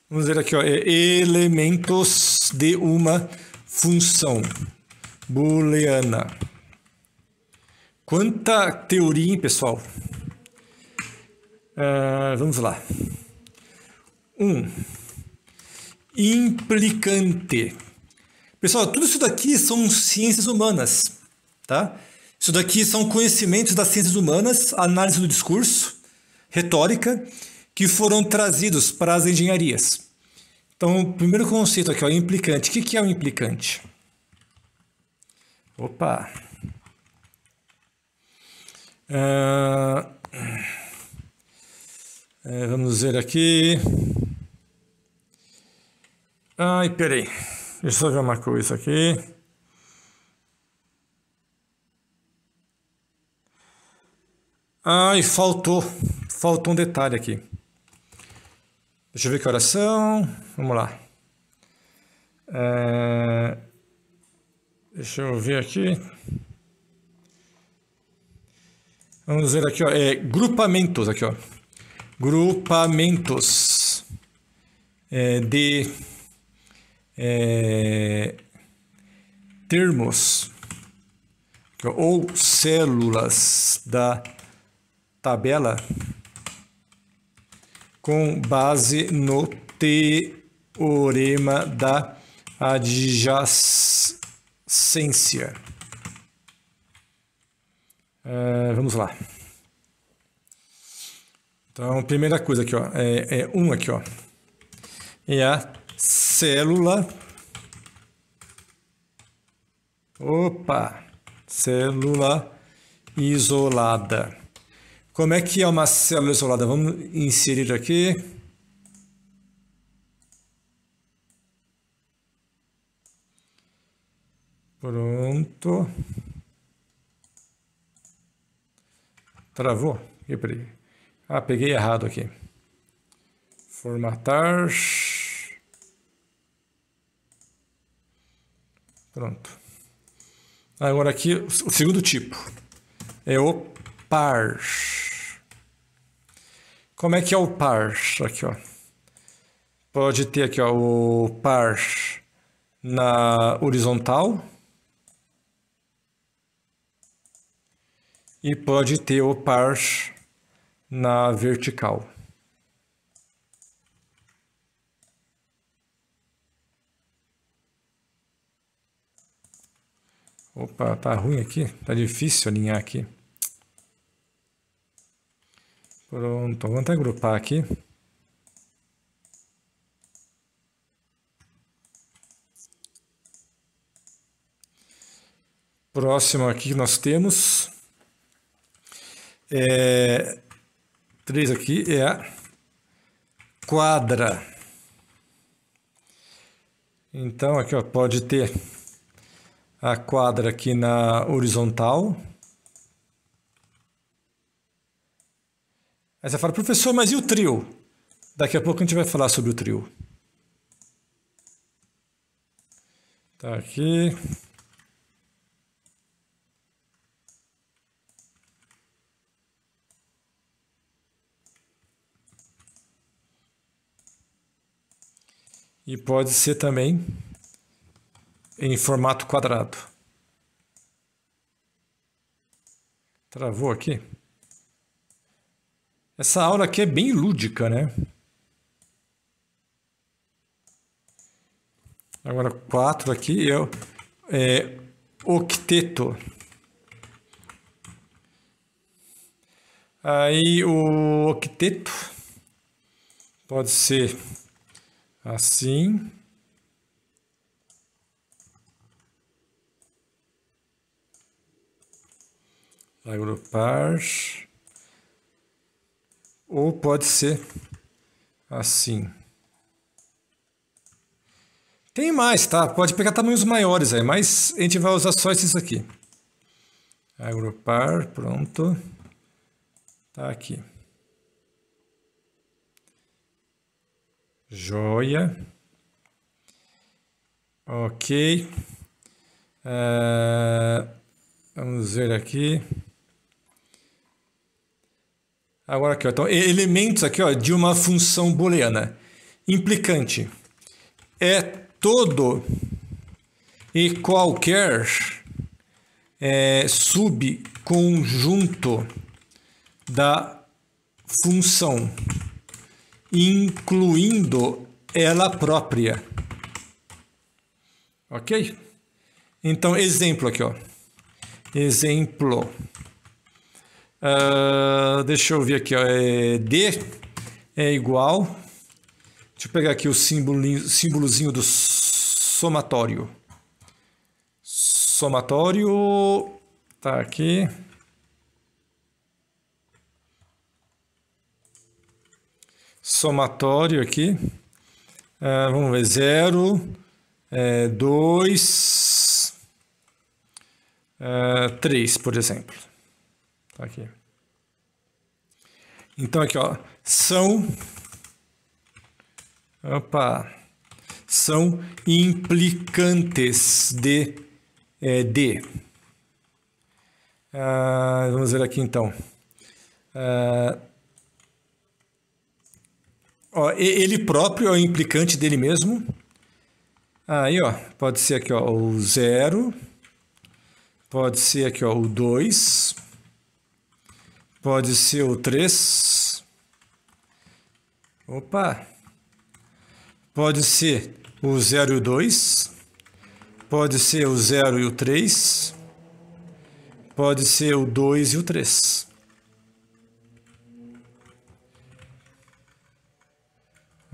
Vamos ver aqui, ó, é elementos de uma função booleana. Quanta teoria, hein, pessoal? Uh, vamos lá. Um. Implicante. Pessoal, tudo isso daqui são ciências humanas, tá? Isso daqui são conhecimentos das ciências humanas, análise do discurso, retórica, que foram trazidos para as engenharias. Então, o primeiro conceito aqui, ó, implicante. O que é o implicante? Opa! Uh... É, vamos ver aqui. Ai, peraí. Deixa eu só ver uma coisa aqui. Ai, faltou. Faltou um detalhe aqui. Deixa eu ver que oração. Vamos lá. É... Deixa eu ver aqui. Vamos ver aqui, ó. É, grupamentos aqui, ó grupamentos é, de é, termos ou células da tabela com base no teorema da adjacência. É, vamos lá. Então, primeira coisa aqui, ó, é, é um aqui, ó, é a célula, opa, célula isolada. Como é que é uma célula isolada? Vamos inserir aqui. Pronto. Travou? E peraí. Ah, peguei errado aqui. Formatar. Pronto. Agora aqui, o segundo tipo é o par. Como é que é o par? Aqui, ó. Pode ter aqui, ó, o par na horizontal. E pode ter o par na vertical. Opa, tá ruim aqui, tá difícil alinhar aqui. Pronto, vamos até agrupar aqui. Próximo aqui que nós temos é 3 aqui é a quadra. Então, aqui ó, pode ter a quadra aqui na horizontal. Aí você fala, professor, mas e o trio? Daqui a pouco a gente vai falar sobre o trio. Tá aqui. e pode ser também em formato quadrado. Travou aqui. Essa aula aqui é bem lúdica, né? Agora quatro aqui, eu é octeto. Aí o octeto pode ser assim. Agrupar. Ou pode ser assim. Tem mais, tá? Pode pegar tamanhos maiores aí, mas a gente vai usar só esses aqui. Agrupar, pronto. Tá aqui. Joia. Ok. Uh, vamos ver aqui. Agora aqui, ó, então, elementos aqui ó, de uma função booleana. Implicante é todo e qualquer é, subconjunto da função incluindo ela própria. Ok? Então, exemplo aqui, ó. Exemplo. Uh, deixa eu ver aqui, ó. É D é igual. Deixa eu pegar aqui o símbolozinho do somatório. Somatório. Tá aqui. somatório aqui. É, vamos ver, 0, 2, 3, por exemplo. Tá aqui. Então aqui, ó, são opa, são implicantes de é, de. Ah, vamos ver aqui então. Ah, Ó, ele próprio é o implicante dele mesmo. Aí, ó, pode ser aqui, ó, o 0. Pode ser aqui, ó, o 2. Pode ser o 3. Opa! Pode ser o 0 e o 2. Pode ser o 0 e o 3. Pode ser o 2 e o 3.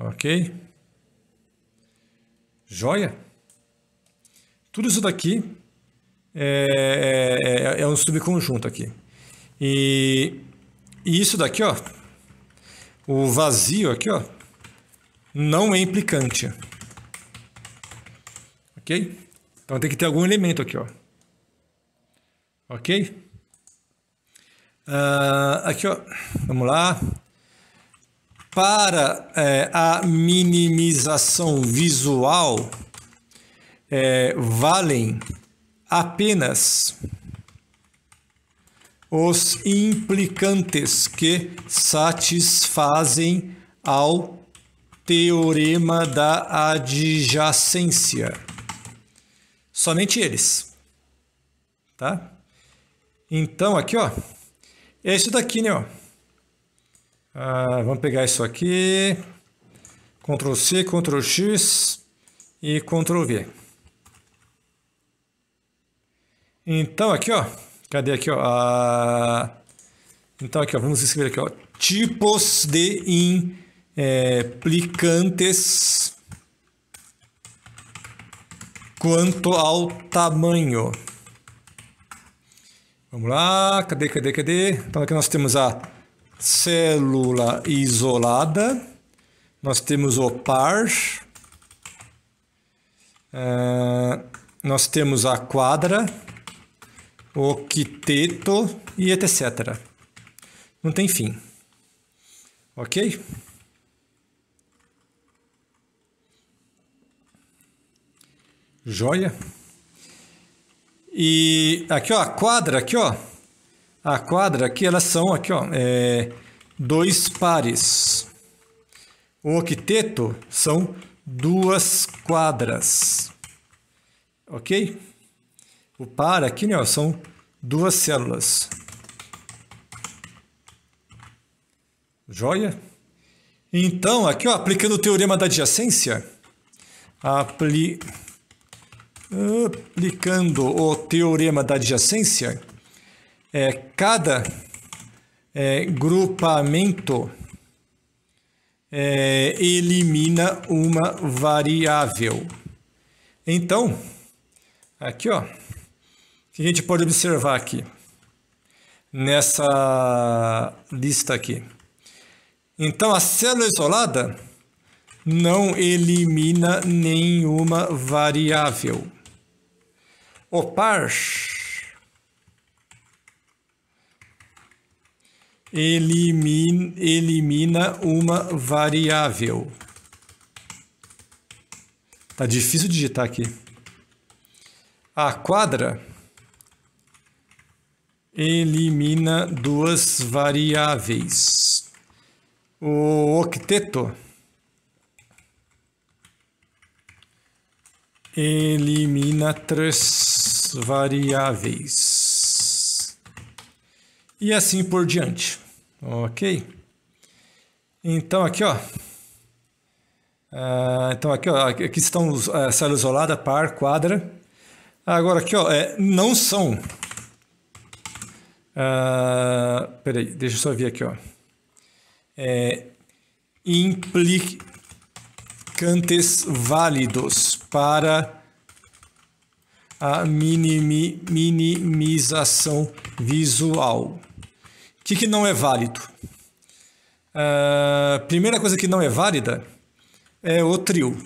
Ok? Joia? Tudo isso daqui é, é, é um subconjunto aqui. E, e isso daqui, ó, o vazio aqui, ó, não é implicante. Ok? Então tem que ter algum elemento aqui, ó. Ok? Uh, aqui, ó. Vamos lá para é, a minimização visual é, valem apenas os implicantes que satisfazem ao teorema da adjacência. Somente eles. Tá? Então, aqui, ó. É isso daqui, né, ó. Ah, vamos pegar isso aqui. Ctrl C, Ctrl X e Ctrl V. Então aqui, ó. Cadê aqui, ó? Ah, então aqui, ó. Vamos escrever aqui, ó. Tipos de implicantes é, quanto ao tamanho. Vamos lá, cadê, cadê, cadê? Então aqui nós temos a célula isolada, nós temos o par, uh, nós temos a quadra, o quiteto e etc. Não tem fim. Ok? Joia. E aqui, ó, a quadra, aqui, ó. A quadra aqui, elas são aqui, ó, é, dois pares. O octeto são duas quadras. Ok? O par aqui, né, ó, são duas células. Joia? Então, aqui, ó, aplicando o teorema da adjacência, apli... aplicando o teorema da adjacência, é, cada é, grupamento é, elimina uma variável. Então, aqui ó, o que a gente pode observar aqui nessa lista aqui. Então, a célula isolada não elimina nenhuma variável. O par elimina, elimina uma variável. Tá difícil digitar aqui. A quadra elimina duas variáveis. O octeto elimina três variáveis e assim por diante. Ok? Então aqui, ó. Ah, então aqui, ó, aqui estão os, é, célula isolada, par, quadra. Agora aqui, ó, é, não são. Ah, peraí, deixa eu só ver aqui, ó. É, implicantes válidos para a minimi, minimização visual. O que, que não é válido? Ah, primeira coisa que não é válida é o trio.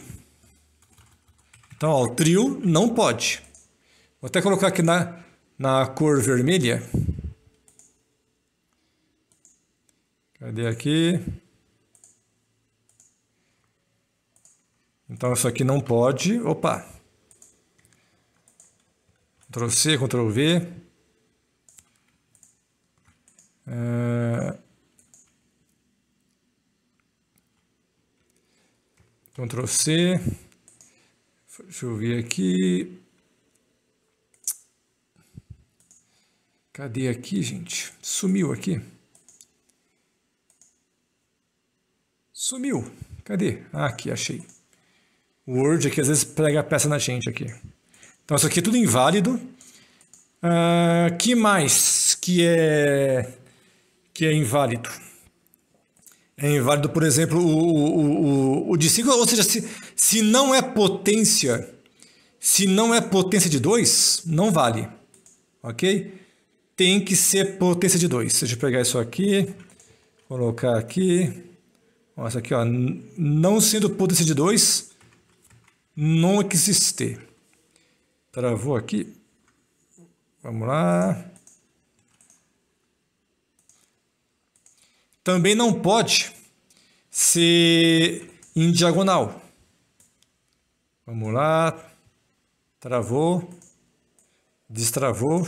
Então, ó, o trio não pode. Vou até colocar aqui na, na cor vermelha. Cadê aqui? Então, isso aqui não pode. Opa! Ctrl C, Ctrl V. É, Ctrl C. Deixa eu ver aqui. Cadê aqui, gente? Sumiu aqui. Sumiu. Cadê? Ah, aqui, achei. O Word aqui às vezes prega a peça na gente aqui. Então isso aqui é tudo inválido. Uh, que mais que é que é inválido. É inválido, por exemplo, o, o, o, o de 5, ou seja, se, se não é potência, se não é potência de 2, não vale, ok? Tem que ser potência de 2. Deixa eu pegar isso aqui, colocar aqui, ó, isso aqui, ó, não sendo potência de 2, não existe. Travou aqui, vamos lá. também não pode ser em diagonal. Vamos lá. Travou. Destravou.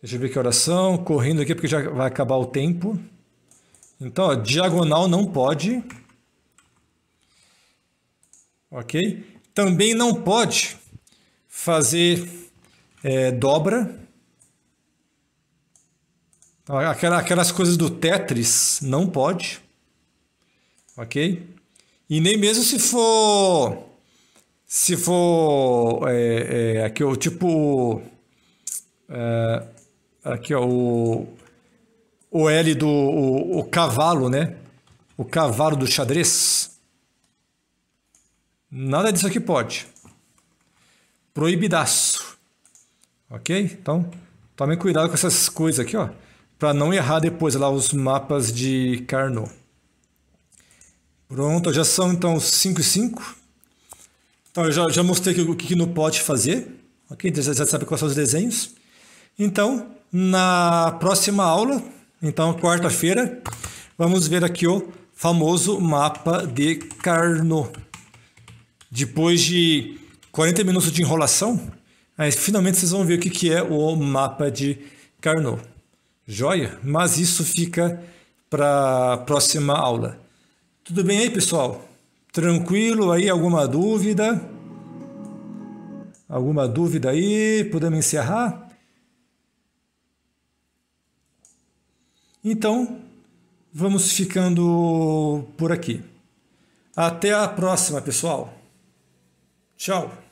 Deixa eu ver que oração. Correndo aqui porque já vai acabar o tempo. Então, ó, diagonal não pode. Ok? Também não pode fazer é, dobra. Aquelas, aquelas coisas do Tetris, não pode. Ok? E nem mesmo se for. Se for. É, é, aqui, o tipo. É, aqui, ó. O, o L do. O, o cavalo, né? O cavalo do xadrez. Nada disso aqui pode. Proibidaço. Ok? Então, tomem cuidado com essas coisas aqui, ó para não errar depois lá os mapas de Carnot. Pronto, já são então 5 e 5. Então eu já, já mostrei o que, que não pode fazer. Ok, já, então já sabe quais são os desenhos. Então, na próxima aula, então quarta-feira, vamos ver aqui o famoso mapa de Carnot. Depois de 40 minutos de enrolação, aí finalmente vocês vão ver o que, que é o mapa de Carnot. Joia? Mas isso fica para a próxima aula. Tudo bem aí, pessoal? Tranquilo aí? Alguma dúvida? Alguma dúvida aí? Podemos encerrar? Então, vamos ficando por aqui. Até a próxima, pessoal. Tchau.